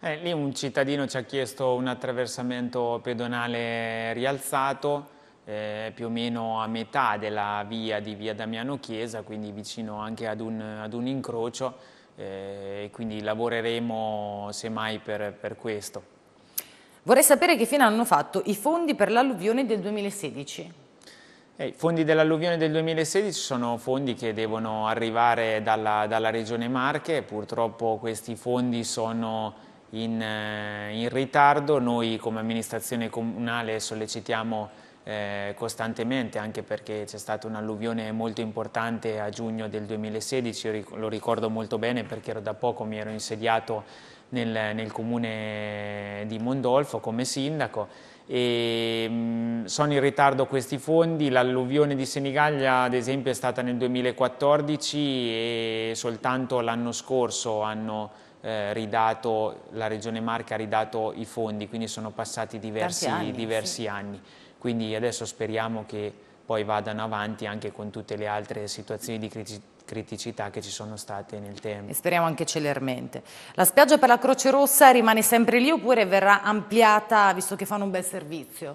Eh, lì un cittadino ci ha chiesto un attraversamento pedonale rialzato eh, più o meno a metà della via di via Damiano Chiesa, quindi vicino anche ad un, ad un incrocio eh, e quindi lavoreremo semmai per, per questo. Vorrei sapere che fine hanno fatto i fondi per l'alluvione del 2016. Eh, I fondi dell'alluvione del 2016 sono fondi che devono arrivare dalla, dalla regione Marche, purtroppo questi fondi sono in, eh, in ritardo, noi come amministrazione comunale sollecitiamo eh, costantemente anche perché c'è stata un'alluvione molto importante a giugno del 2016, ric lo ricordo molto bene perché ero da poco mi ero insediato nel, nel comune di Mondolfo come sindaco e mh, sono in ritardo questi fondi, l'alluvione di Senigallia ad esempio è stata nel 2014 e soltanto l'anno scorso hanno eh, ridato, la Regione Marca ha ridato i fondi, quindi sono passati diversi, anni, diversi sì. anni. Quindi adesso speriamo che poi vadano avanti anche con tutte le altre situazioni di criticità criticità che ci sono state nel tempo. E speriamo anche celermente. La spiaggia per la Croce Rossa rimane sempre lì oppure verrà ampliata visto che fanno un bel servizio?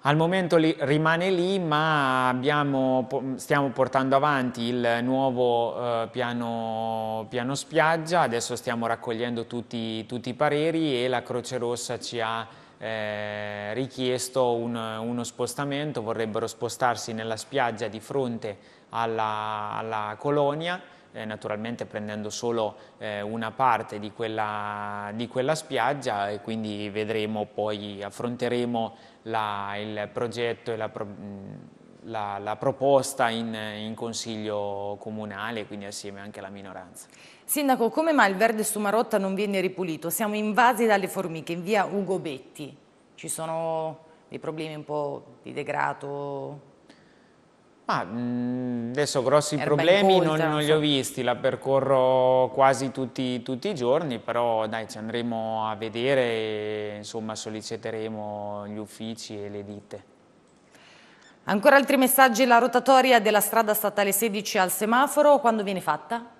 Al momento li, rimane lì, ma abbiamo, stiamo portando avanti il nuovo eh, piano, piano, spiaggia, adesso stiamo raccogliendo tutti, tutti i pareri e la Croce Rossa ci ha eh, richiesto un, uno spostamento, vorrebbero spostarsi nella spiaggia di fronte alla, alla colonia, eh, naturalmente prendendo solo eh, una parte di quella, di quella, spiaggia e quindi vedremo poi, affronteremo la, il progetto e la, la, la proposta in, in consiglio comunale, quindi assieme anche alla minoranza. Sindaco, come mai il verde su Marotta non viene ripulito? Siamo invasi dalle formiche in via Ugo Betti. Ci sono dei problemi un po' di degrado? Ma adesso grossi Erba problemi colta, non, non, li ho visti, la percorro quasi tutti, tutti i giorni, però dai ci andremo a vedere e insomma solleciteremo gli uffici e le ditte. Ancora altri messaggi, la rotatoria della strada statale 16 al semaforo, quando viene fatta?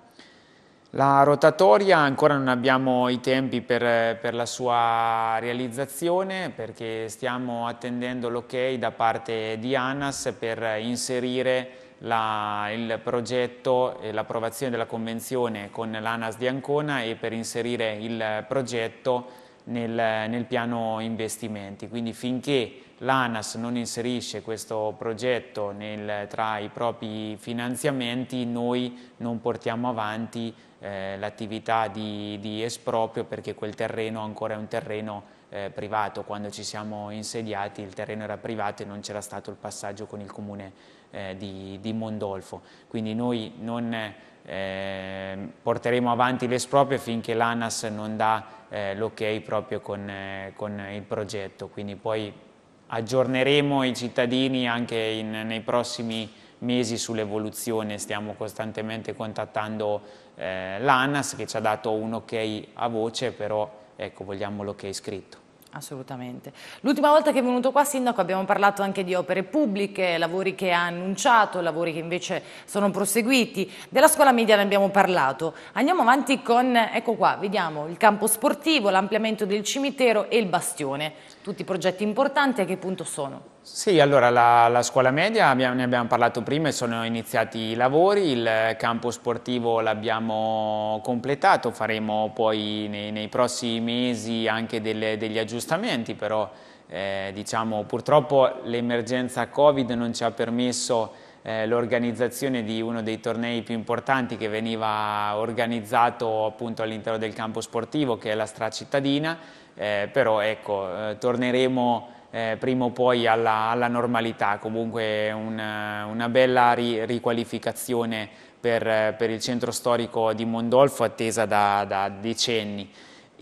La rotatoria ancora non abbiamo i tempi per, per la sua realizzazione perché stiamo attendendo l'ok da parte di ANAS per inserire la, il progetto e l'approvazione della convenzione con l'ANAS di Ancona e per inserire il progetto nel, nel piano investimenti. Quindi finché l'ANAS non inserisce questo progetto nel, tra i propri finanziamenti noi non portiamo avanti eh, l'attività di, di, esproprio perché quel terreno ancora è un terreno eh, privato. Quando ci siamo insediati il terreno era privato e non c'era stato il passaggio con il comune eh, di, di, Mondolfo. Quindi noi non ehm, porteremo avanti l'esproprio finché l'ANAS non dà eh, l'ok proprio con, eh, con il progetto. Quindi poi aggiorneremo i cittadini anche in, nei prossimi mesi sull'evoluzione, stiamo costantemente contattando eh, l'ANAS che ci ha dato un ok a voce, però ecco, vogliamo l'ok scritto. Assolutamente. L'ultima volta che è venuto qua, Sindaco, abbiamo parlato anche di opere pubbliche, lavori che ha annunciato, lavori che invece sono proseguiti. Della scuola media ne abbiamo parlato. Andiamo avanti con, ecco qua, vediamo il campo sportivo, l'ampliamento del cimitero e il bastione. Tutti progetti importanti, a che punto sono? Sì, allora la, la scuola media abbiamo, ne abbiamo parlato prima e sono iniziati i lavori, il campo sportivo l'abbiamo completato, faremo poi nei, nei prossimi mesi anche delle, degli aggiustamenti, però eh, diciamo, purtroppo l'emergenza Covid non ci ha permesso eh, l'organizzazione di uno dei tornei più importanti che veniva organizzato appunto all'interno del campo sportivo che è la Stracittadina, eh, però ecco, eh, torneremo eh, prima o poi alla, alla normalità, comunque una, una bella ri, riqualificazione per, per, il centro storico di Mondolfo attesa da, da decenni.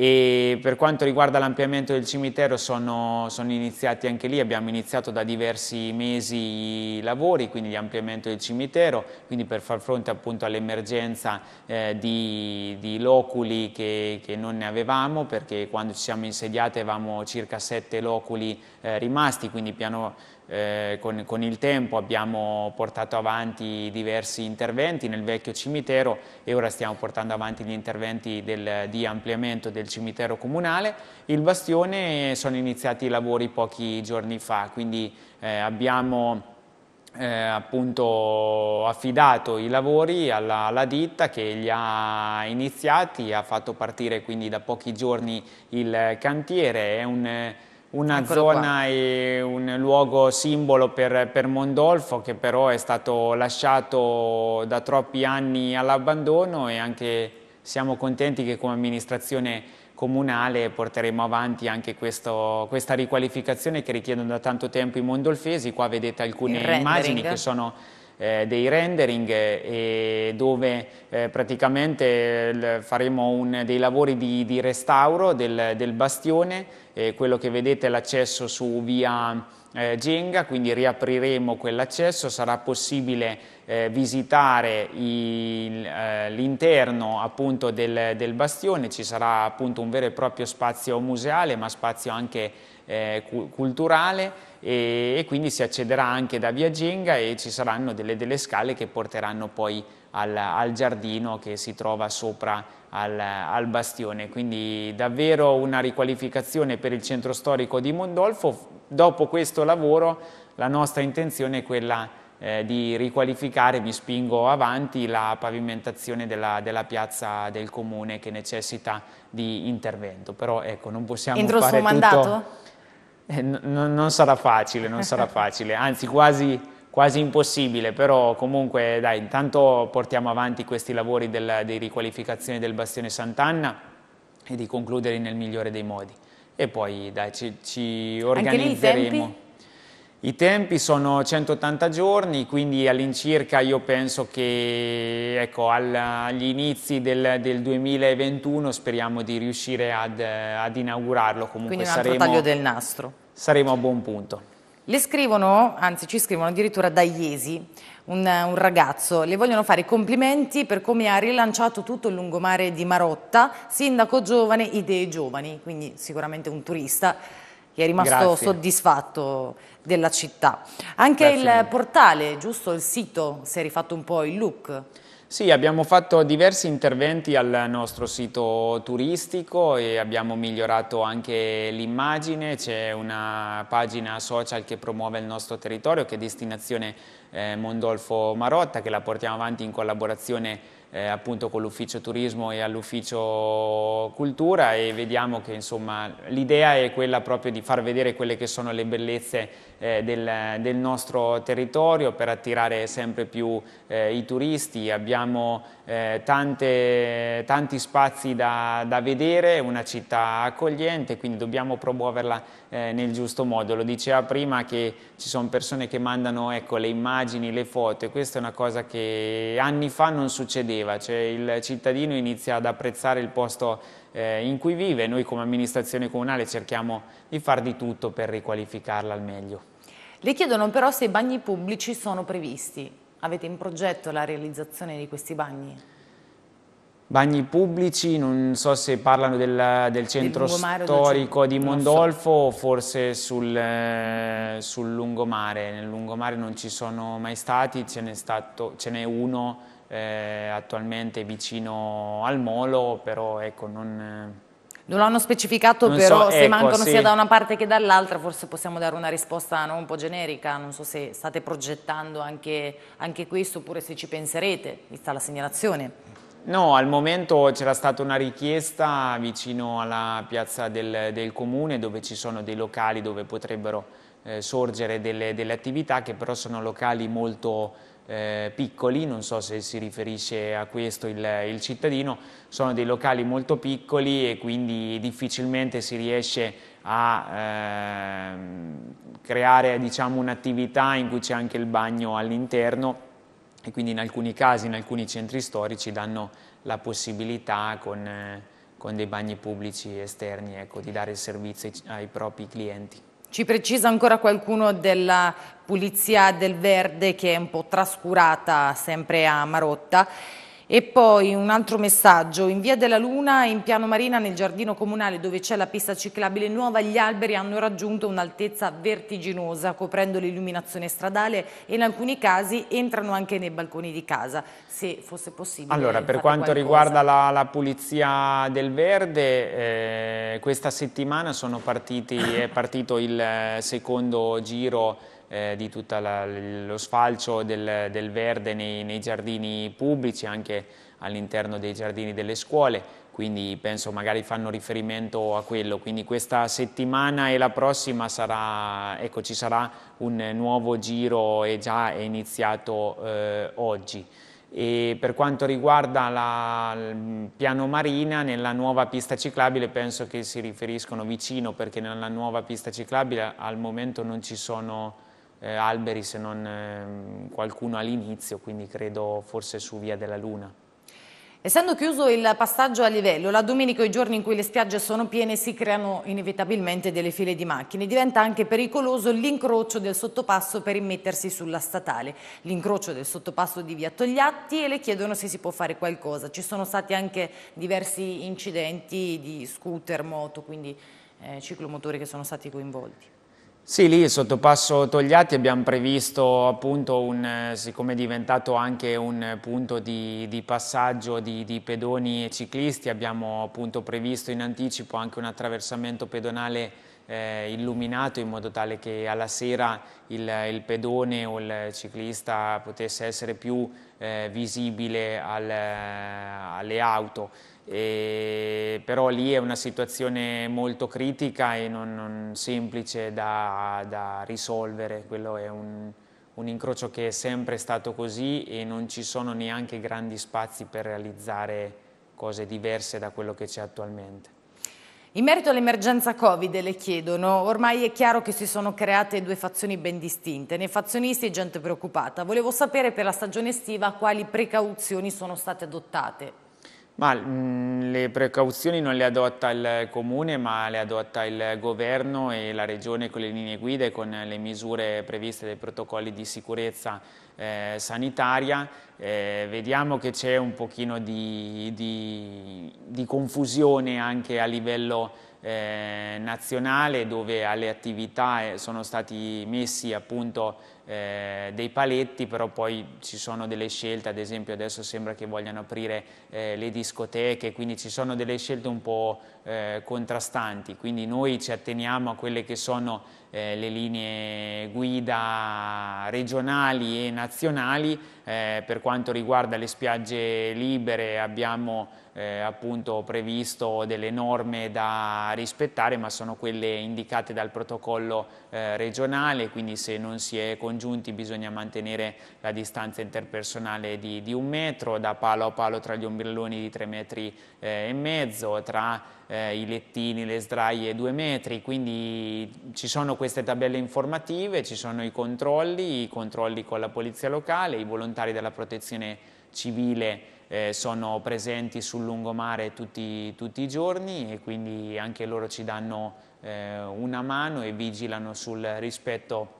E per quanto riguarda l'ampliamento del cimitero sono, sono, iniziati anche lì, abbiamo iniziato da diversi mesi i lavori, quindi l'ampliamento del cimitero, quindi per far fronte appunto all'emergenza eh, di, di, loculi che, che, non ne avevamo, perché quando ci siamo insediati avevamo circa sette loculi eh, rimasti, quindi piano eh, con, con, il tempo abbiamo portato avanti diversi interventi nel vecchio cimitero e ora stiamo portando avanti gli interventi del, di ampliamento del cimitero comunale. Il bastione sono iniziati i lavori pochi giorni fa, quindi eh, abbiamo... Eh, appunto affidato i lavori alla, alla, ditta che li ha iniziati, ha fatto partire quindi da pochi giorni il cantiere, è un una Eccolo zona qua. e un luogo simbolo per, per, Mondolfo che però è stato lasciato da troppi anni all'abbandono e anche siamo contenti che come amministrazione comunale porteremo avanti anche questo, questa riqualificazione che richiedono da tanto tempo i mondolfesi. Qua vedete alcune immagini che sono eh, dei rendering eh, dove eh, praticamente eh, faremo un, dei lavori di, di restauro del, del bastione, quello che vedete è l'accesso su via eh, Genga, quindi riapriremo quell'accesso, sarà possibile eh, visitare eh, l'interno appunto del, del, bastione, ci sarà appunto un vero e proprio spazio museale ma spazio anche eh, culturale e, e, quindi si accederà anche da via Genga e ci saranno delle, delle scale che porteranno poi al, al giardino che si trova sopra al, al, bastione. Quindi davvero una riqualificazione per il centro storico di Mondolfo. Dopo questo lavoro la nostra intenzione è quella eh, di riqualificare, mi spingo avanti, la pavimentazione della, della, piazza del comune che necessita di intervento. Però ecco, non possiamo Entro fare il suo mandato? Eh, non sarà facile, non sarà facile, anzi quasi quasi impossibile, però comunque dai, intanto portiamo avanti questi lavori della, di riqualificazione del bastione Sant'Anna e di concluderli nel migliore dei modi. E poi dai, ci, ci organizzeremo. I tempi sono 180 giorni, quindi all'incirca io penso che ecco, agli inizi del, del, 2021 speriamo di riuscire ad, ad inaugurarlo. Comunque quindi un altro saremo, taglio del nastro. Saremo a buon punto. Le scrivono, anzi ci scrivono addirittura da Iesi, un, un, ragazzo, le vogliono fare i complimenti per come ha rilanciato tutto il lungomare di Marotta, sindaco giovane, idee giovani, quindi sicuramente un turista che è rimasto Grazie. soddisfatto della città. Anche Grazie il portale, giusto il sito, si è rifatto un po' il look. Sì, abbiamo fatto diversi interventi al nostro sito turistico e abbiamo migliorato anche l'immagine, c'è una pagina social che promuove il nostro territorio che è Destinazione eh, Mondolfo Marotta che la portiamo avanti in collaborazione eh, appunto con l'ufficio turismo e all'ufficio cultura e vediamo che insomma l'idea è quella proprio di far vedere quelle che sono le bellezze eh, del, del, nostro territorio per attirare sempre più eh, i turisti, abbiamo eh, tante, tanti spazi da, da, vedere, una città accogliente quindi dobbiamo promuoverla eh, nel giusto modo, lo diceva prima che ci sono persone che mandano ecco, le immagini, le foto e questa è una cosa che anni fa non succedeva positiva, cioè il cittadino inizia ad apprezzare il posto eh, in cui vive e noi come amministrazione comunale cerchiamo di far di tutto per riqualificarla al meglio. Le chiedono però se i bagni pubblici sono previsti. Avete in progetto la realizzazione di questi bagni? Bagni pubblici, non so se parlano del, del centro del storico del... di Mondolfo so. forse sul, eh, sul lungomare. Nel lungomare non ci sono mai stati, ce n'è uno eh, attualmente vicino al molo, però ecco, non... Non l'hanno specificato, non però so, se ecco, mancano sì. sia da una parte che dall'altra, forse possiamo dare una risposta no, un po' generica. Non so se state progettando anche, anche questo oppure se ci penserete, vista la segnalazione. No, al momento c'era stata una richiesta vicino alla piazza del, del, comune dove ci sono dei locali dove potrebbero eh, sorgere delle, delle, attività che però sono locali molto eh, piccoli, non so se si riferisce a questo il, il, cittadino, sono dei locali molto piccoli e quindi difficilmente si riesce a ehm, creare diciamo, un'attività in cui c'è anche il bagno all'interno e quindi in alcuni casi, in alcuni centri storici danno la possibilità con, eh, con dei bagni pubblici esterni ecco, di dare il servizio ai propri clienti. Ci precisa ancora qualcuno della pulizia del verde che è un po' trascurata sempre a Marotta. E poi un altro messaggio, in Via della Luna in Piano Marina nel giardino comunale dove c'è la pista ciclabile nuova gli alberi hanno raggiunto un'altezza vertiginosa coprendo l'illuminazione stradale e in alcuni casi entrano anche nei balconi di casa, se fosse possibile. Allora per quanto qualcosa. riguarda la, la, pulizia del verde, eh, questa settimana partiti, è partito il eh, secondo giro eh, di tutto lo sfalcio del, del verde nei, nei, giardini pubblici, anche all'interno dei giardini delle scuole, quindi penso magari fanno riferimento a quello. Quindi questa settimana e la prossima sarà, ecco, ci sarà un nuovo giro e già è iniziato eh, oggi. E per quanto riguarda la, il piano marina, nella nuova pista ciclabile penso che si riferiscono vicino perché nella nuova pista ciclabile al momento non ci sono eh, alberi se non eh, qualcuno all'inizio, quindi credo forse su Via della Luna. Essendo chiuso il passaggio a livello, la domenica i giorni in cui le spiagge sono piene si creano inevitabilmente delle file di macchine. Diventa anche pericoloso l'incrocio del sottopasso per immettersi sulla statale. L'incrocio del sottopasso di via Togliatti e le chiedono se si può fare qualcosa. Ci sono stati anche diversi incidenti di scooter, moto, quindi eh, ciclomotori che sono stati coinvolti. Sì, lì sotto passo Togliatti abbiamo previsto appunto un, eh, siccome è diventato anche un punto di, di passaggio di, di, pedoni e ciclisti, abbiamo appunto previsto in anticipo anche un attraversamento pedonale eh, illuminato in modo tale che alla sera il, il pedone o il ciclista potesse essere più eh, visibile al, eh, alle auto. E, eh, però lì è una situazione molto critica e non, non semplice da, da, risolvere, quello è un, un, incrocio che è sempre stato così e non ci sono neanche grandi spazi per realizzare cose diverse da quello che c'è attualmente. In merito all'emergenza Covid le chiedono, ormai è chiaro che si sono create due fazioni ben distinte, nei fazionisti e gente preoccupata. Volevo sapere per la stagione estiva quali precauzioni sono state adottate. Ma mh, mm, le precauzioni non le adotta il comune, ma le adotta il governo e la regione con le linee guida e con le misure previste dai protocolli di sicurezza eh, sanitaria. Eh, vediamo che c'è un pochino di, di, di, confusione anche a livello eh, nazionale dove alle attività eh, sono stati messi appunto eh, dei paletti, però poi ci sono delle scelte, ad esempio adesso sembra che vogliano aprire eh, le discoteche, quindi ci sono delle scelte un po' eh, contrastanti, quindi noi ci atteniamo a quelle che sono eh, le linee guida regionali e nazionali, eh, per quanto riguarda le spiagge libere abbiamo eh, appunto previsto delle norme da rispettare, ma sono quelle indicate dal protocollo eh, regionale, quindi se non si è congiunti bisogna mantenere la distanza interpersonale di, di un metro, da palo a palo tra gli ombrelloni di tre metri eh, e mezzo, tra eh, i lettini, le sdraie due metri, quindi ci sono queste tabelle informative, ci sono i controlli, i controlli con la polizia locale, i volontari della protezione civile eh, sono presenti sul lungomare tutti, tutti, i giorni e quindi anche loro ci danno eh, una mano e vigilano sul rispetto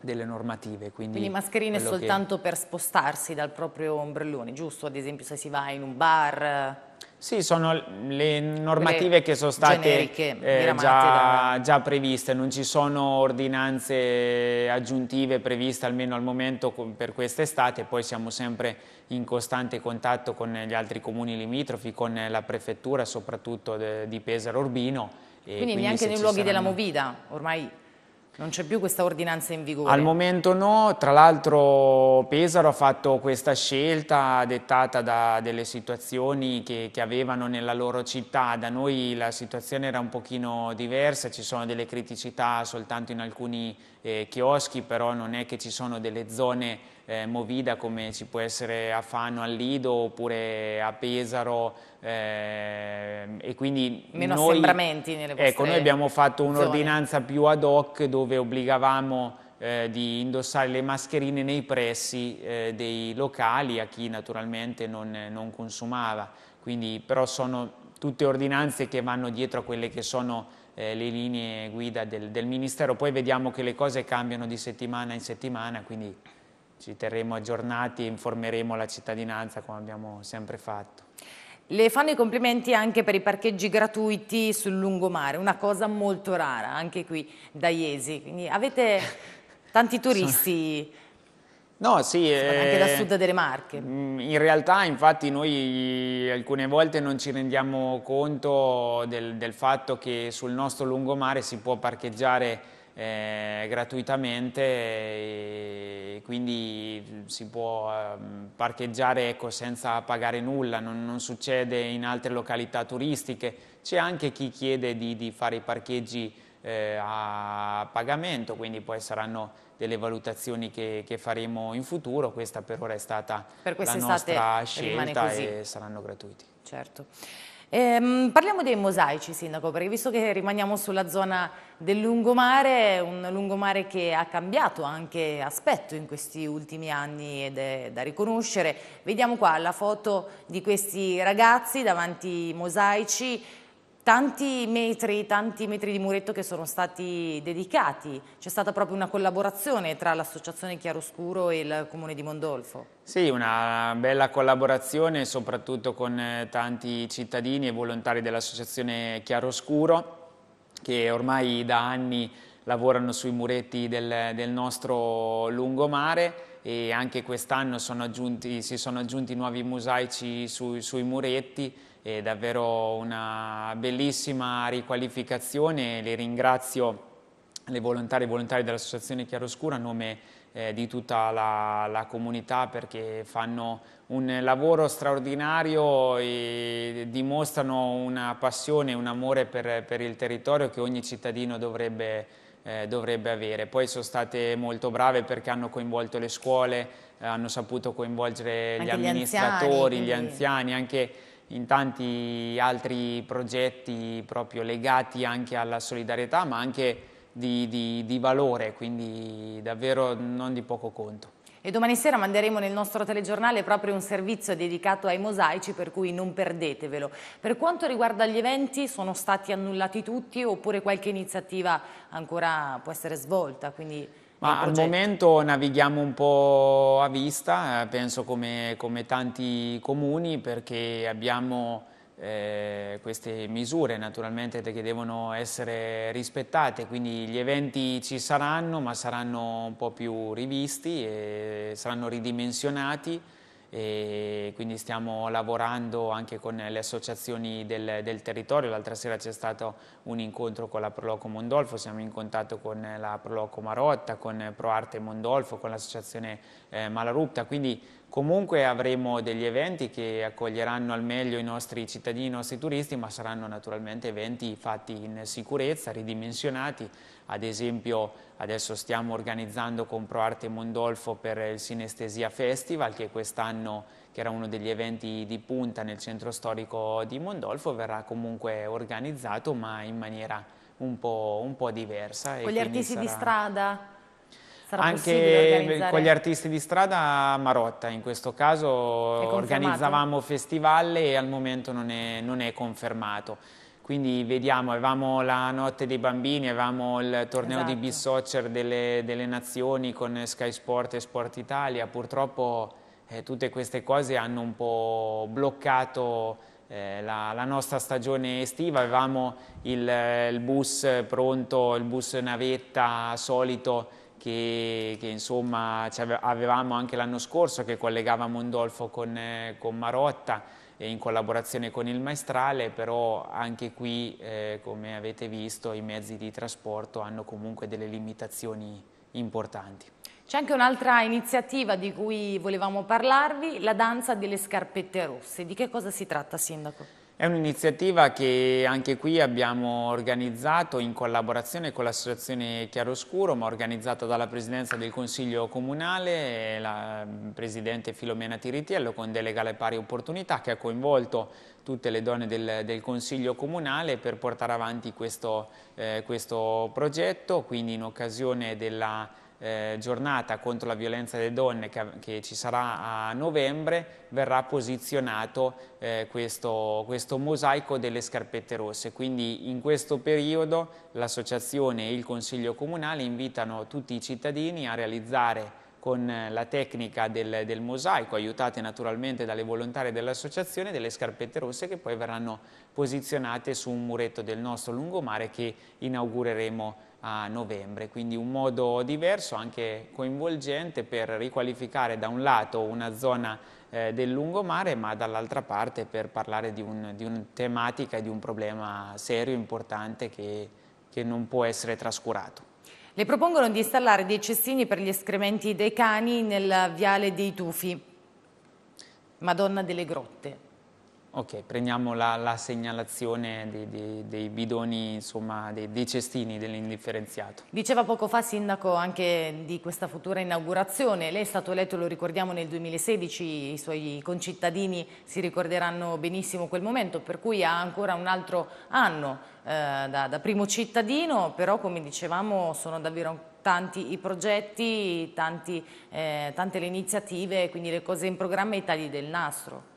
delle normative. Quindi, quindi mascherine soltanto che... per spostarsi dal proprio ombrellone, giusto? Ad esempio se si va in un bar... Sì, sono le normative le che sono state eh, già, da... già, previste, non ci sono ordinanze aggiuntive previste almeno al momento per quest'estate, poi siamo sempre in costante contatto con gli altri comuni limitrofi, con la prefettura soprattutto di Pesaro Urbino. quindi, quindi neanche nei luoghi saranno... della Movida ormai non c'è più questa ordinanza in vigore? Al momento no, tra l'altro Pesaro ha fatto questa scelta dettata da delle situazioni che, che, avevano nella loro città, da noi la situazione era un pochino diversa, ci sono delle criticità soltanto in alcuni eh, chioschi, però non è che ci sono delle zone eh, Movida come ci può essere a Fano, al Lido oppure a Pesaro eh, e quindi meno noi, assembramenti nelle ecco, vostre Ecco, noi abbiamo fatto un'ordinanza più ad hoc dove obbligavamo eh, di indossare le mascherine nei pressi eh, dei locali a chi naturalmente non, non consumava. Quindi, però sono tutte ordinanze che vanno dietro a quelle che sono eh, le linee guida del, del Ministero. Poi vediamo che le cose cambiano di settimana in settimana, quindi ci terremo aggiornati e informeremo la cittadinanza come abbiamo sempre fatto. Le fanno i complimenti anche per i parcheggi gratuiti sul lungomare, una cosa molto rara anche qui da Iesi, quindi avete tanti turisti... No, sì, anche eh, da sud delle Marche. Mm, in realtà, infatti, noi alcune volte non ci rendiamo conto del, del fatto che sul nostro lungomare si può parcheggiare eh, gratuitamente quindi si può eh, parcheggiare ecco, senza pagare nulla, non, non, succede in altre località turistiche, c'è anche chi chiede di, di fare i parcheggi eh, a pagamento, quindi poi saranno delle valutazioni che, che, faremo in futuro, questa per ora è stata per la nostra scelta e saranno gratuiti. Certo. Ehm, parliamo dei mosaici, Sindaco, perché visto che rimaniamo sulla zona del lungomare, un lungomare che ha cambiato anche aspetto in questi ultimi anni ed è da riconoscere. Vediamo qua la foto di questi ragazzi davanti ai mosaici, tanti metri, tanti metri di muretto che sono stati dedicati. C'è stata proprio una collaborazione tra l'associazione Chiaroscuro e il comune di Mondolfo. Sì, una bella collaborazione soprattutto con eh, tanti cittadini e volontari dell'associazione Chiaroscuro che ormai da anni lavorano sui muretti del, del nostro lungomare e anche quest'anno si sono aggiunti nuovi mosaici su, sui muretti è davvero una bellissima riqualificazione, le ringrazio le volontarie e volontari dell'Associazione Chiaroscura a nome eh, di tutta la, la, comunità perché fanno un lavoro straordinario e dimostrano una passione, un amore per, per il territorio che ogni cittadino dovrebbe, eh, dovrebbe, avere. Poi sono state molto brave perché hanno coinvolto le scuole, eh, hanno saputo coinvolgere gli anche amministratori, gli anziani, gli anziani anche in tanti altri progetti proprio legati anche alla solidarietà ma anche di, di, di valore, quindi davvero non di poco conto. E domani sera manderemo nel nostro telegiornale proprio un servizio dedicato ai mosaici, per cui non perdetevelo. Per quanto riguarda gli eventi, sono stati annullati tutti oppure qualche iniziativa ancora può essere svolta? Quindi... Ma al momento navighiamo un po' a vista, eh, penso come, come tanti comuni, perché abbiamo eh, queste misure naturalmente che devono essere rispettate, quindi gli eventi ci saranno, ma saranno un po' più rivisti e saranno ridimensionati e quindi stiamo lavorando anche con le associazioni del, del territorio. L'altra sera c'è stato un incontro con la Proloco Mondolfo, siamo in contatto con la Proloco Marotta, con ProArte Mondolfo, con l'associazione eh, Malarupta, quindi Comunque avremo degli eventi che accoglieranno al meglio i nostri cittadini, i nostri turisti, ma saranno naturalmente eventi fatti in sicurezza, ridimensionati ad esempio adesso stiamo organizzando con ProArte Mondolfo per il Sinestesia Festival che quest'anno, che era uno degli eventi di punta nel centro storico di Mondolfo, verrà comunque organizzato ma in maniera un po', un po diversa. Con gli artisti sarà... di strada? Sarà anche con gli artisti di strada Marotta in questo caso organizzavamo festival e al momento non è, non è confermato quindi vediamo, avevamo la notte dei bambini, avevamo il torneo esatto. di beach soccer delle, delle, nazioni con Sky Sport e Sport Italia. Purtroppo eh, tutte queste cose hanno un po' bloccato eh, la, la, nostra stagione estiva, avevamo il, il, bus pronto, il bus navetta solito che, che insomma avevamo anche l'anno scorso che collegava Mondolfo con, eh, con Marotta in collaborazione con il maestrale, però anche qui, eh, come avete visto, i mezzi di trasporto hanno comunque delle limitazioni importanti. C'è anche un'altra iniziativa di cui volevamo parlarvi, la danza delle scarpette rosse. Di che cosa si tratta, Sindaco? È un'iniziativa che anche qui abbiamo organizzato in collaborazione con l'associazione Chiaroscuro, ma organizzata dalla Presidenza del Consiglio Comunale, la Presidente Filomena Tiritiello con Delega alle Pari Opportunità che ha coinvolto tutte le donne del, del Consiglio Comunale per portare avanti questo, eh, questo progetto, quindi in occasione della eh, giornata contro la violenza delle donne che, che ci sarà a novembre verrà posizionato eh, questo, questo, mosaico delle scarpette rosse. Quindi in questo periodo l'associazione e il Consiglio Comunale invitano tutti i cittadini a realizzare con la tecnica del, del mosaico, aiutate naturalmente dalle volontarie dell'associazione, delle scarpette rosse che poi verranno posizionate su un muretto del nostro lungomare che inaugureremo a novembre, quindi un modo diverso, anche coinvolgente, per riqualificare da un lato una zona eh, del lungomare, ma dall'altra parte per parlare di, un, di una tematica e di un problema serio, importante, che, che non può essere trascurato. Le propongono di installare dei cestini per gli escrementi dei cani nel viale dei Tufi, Madonna delle Grotte. Ok, prendiamo la, la segnalazione di, di, dei bidoni, insomma, dei, dei cestini dell'indifferenziato. Diceva poco fa Sindaco anche di questa futura inaugurazione. Lei è stato eletto, lo ricordiamo, nel 2016, i suoi concittadini si ricorderanno benissimo quel momento, per cui ha ancora un altro anno eh, da, da primo cittadino, però come dicevamo sono davvero tanti i progetti, tanti, eh, tante le iniziative, quindi le cose in programma e i tagli del nastro.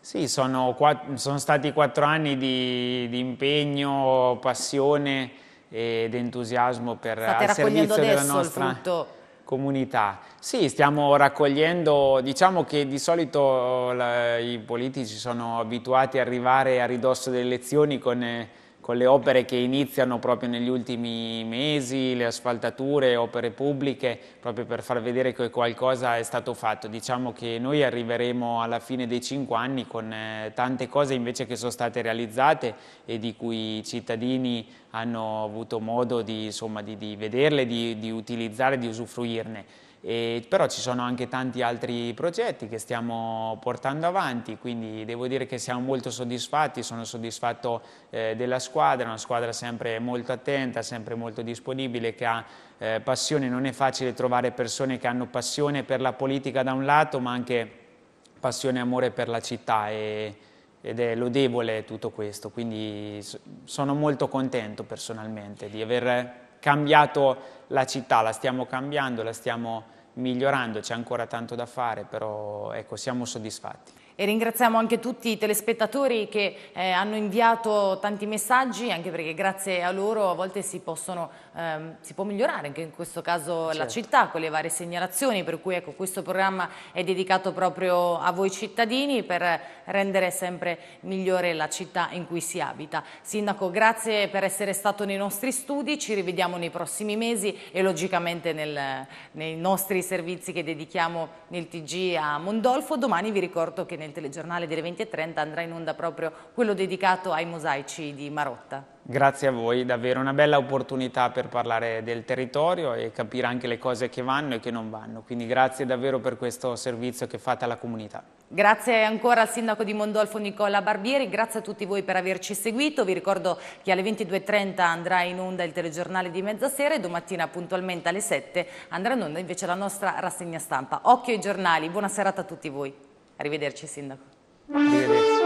Sì, sono, sono stati quattro anni di, di impegno, passione ed entusiasmo per State al servizio della nostra comunità. Sì, stiamo raccogliendo, diciamo che di solito eh, la, i politici sono abituati ad arrivare a ridosso delle elezioni con eh, con le opere che iniziano proprio negli ultimi mesi, le asfaltature, opere pubbliche, proprio per far vedere che qualcosa è stato fatto. Diciamo che noi arriveremo alla fine dei cinque anni con eh, tante cose invece che sono state realizzate e di cui i cittadini hanno avuto modo di, insomma, di, di vederle, di, di utilizzare, di usufruirne. E, però ci sono anche tanti altri progetti che stiamo portando avanti, quindi devo dire che siamo molto soddisfatti, sono soddisfatto eh, della squadra, una squadra sempre molto attenta, sempre molto disponibile, che ha eh, passione, non è facile trovare persone che hanno passione per la politica da un lato, ma anche passione e amore per la città e, ed è lodevole tutto questo, quindi sono molto contento personalmente di aver cambiato la città, la stiamo cambiando, la stiamo migliorando, c'è ancora tanto da fare, però ecco, siamo soddisfatti. E ringraziamo anche tutti i telespettatori che eh, hanno inviato tanti messaggi, anche perché grazie a loro a volte si possono ehm, si può migliorare anche in questo caso certo. la città con le varie segnalazioni, per cui ecco, questo programma è dedicato proprio a voi cittadini per rendere sempre migliore la città in cui si abita. Sindaco, grazie per essere stato nei nostri studi, ci rivediamo nei prossimi mesi e logicamente nel, nei nostri servizi che dedichiamo nel TG a Mondolfo. Domani vi ricordo che nel telegiornale delle 20.30 andrà in onda proprio quello dedicato ai mosaici di Marotta. Grazie a voi, davvero una bella opportunità per parlare del territorio e capire anche le cose che vanno e che non vanno, quindi grazie davvero per questo servizio che fate alla comunità. Grazie ancora al Sindaco di Mondolfo Nicola Barbieri, grazie a tutti voi per averci seguito, vi ricordo che alle 22.30 andrà in onda il telegiornale di mezzasera e domattina puntualmente alle 7 andrà in onda invece la nostra rassegna stampa. Occhio ai giornali, buona serata a tutti voi, arrivederci Sindaco. Arrivederci.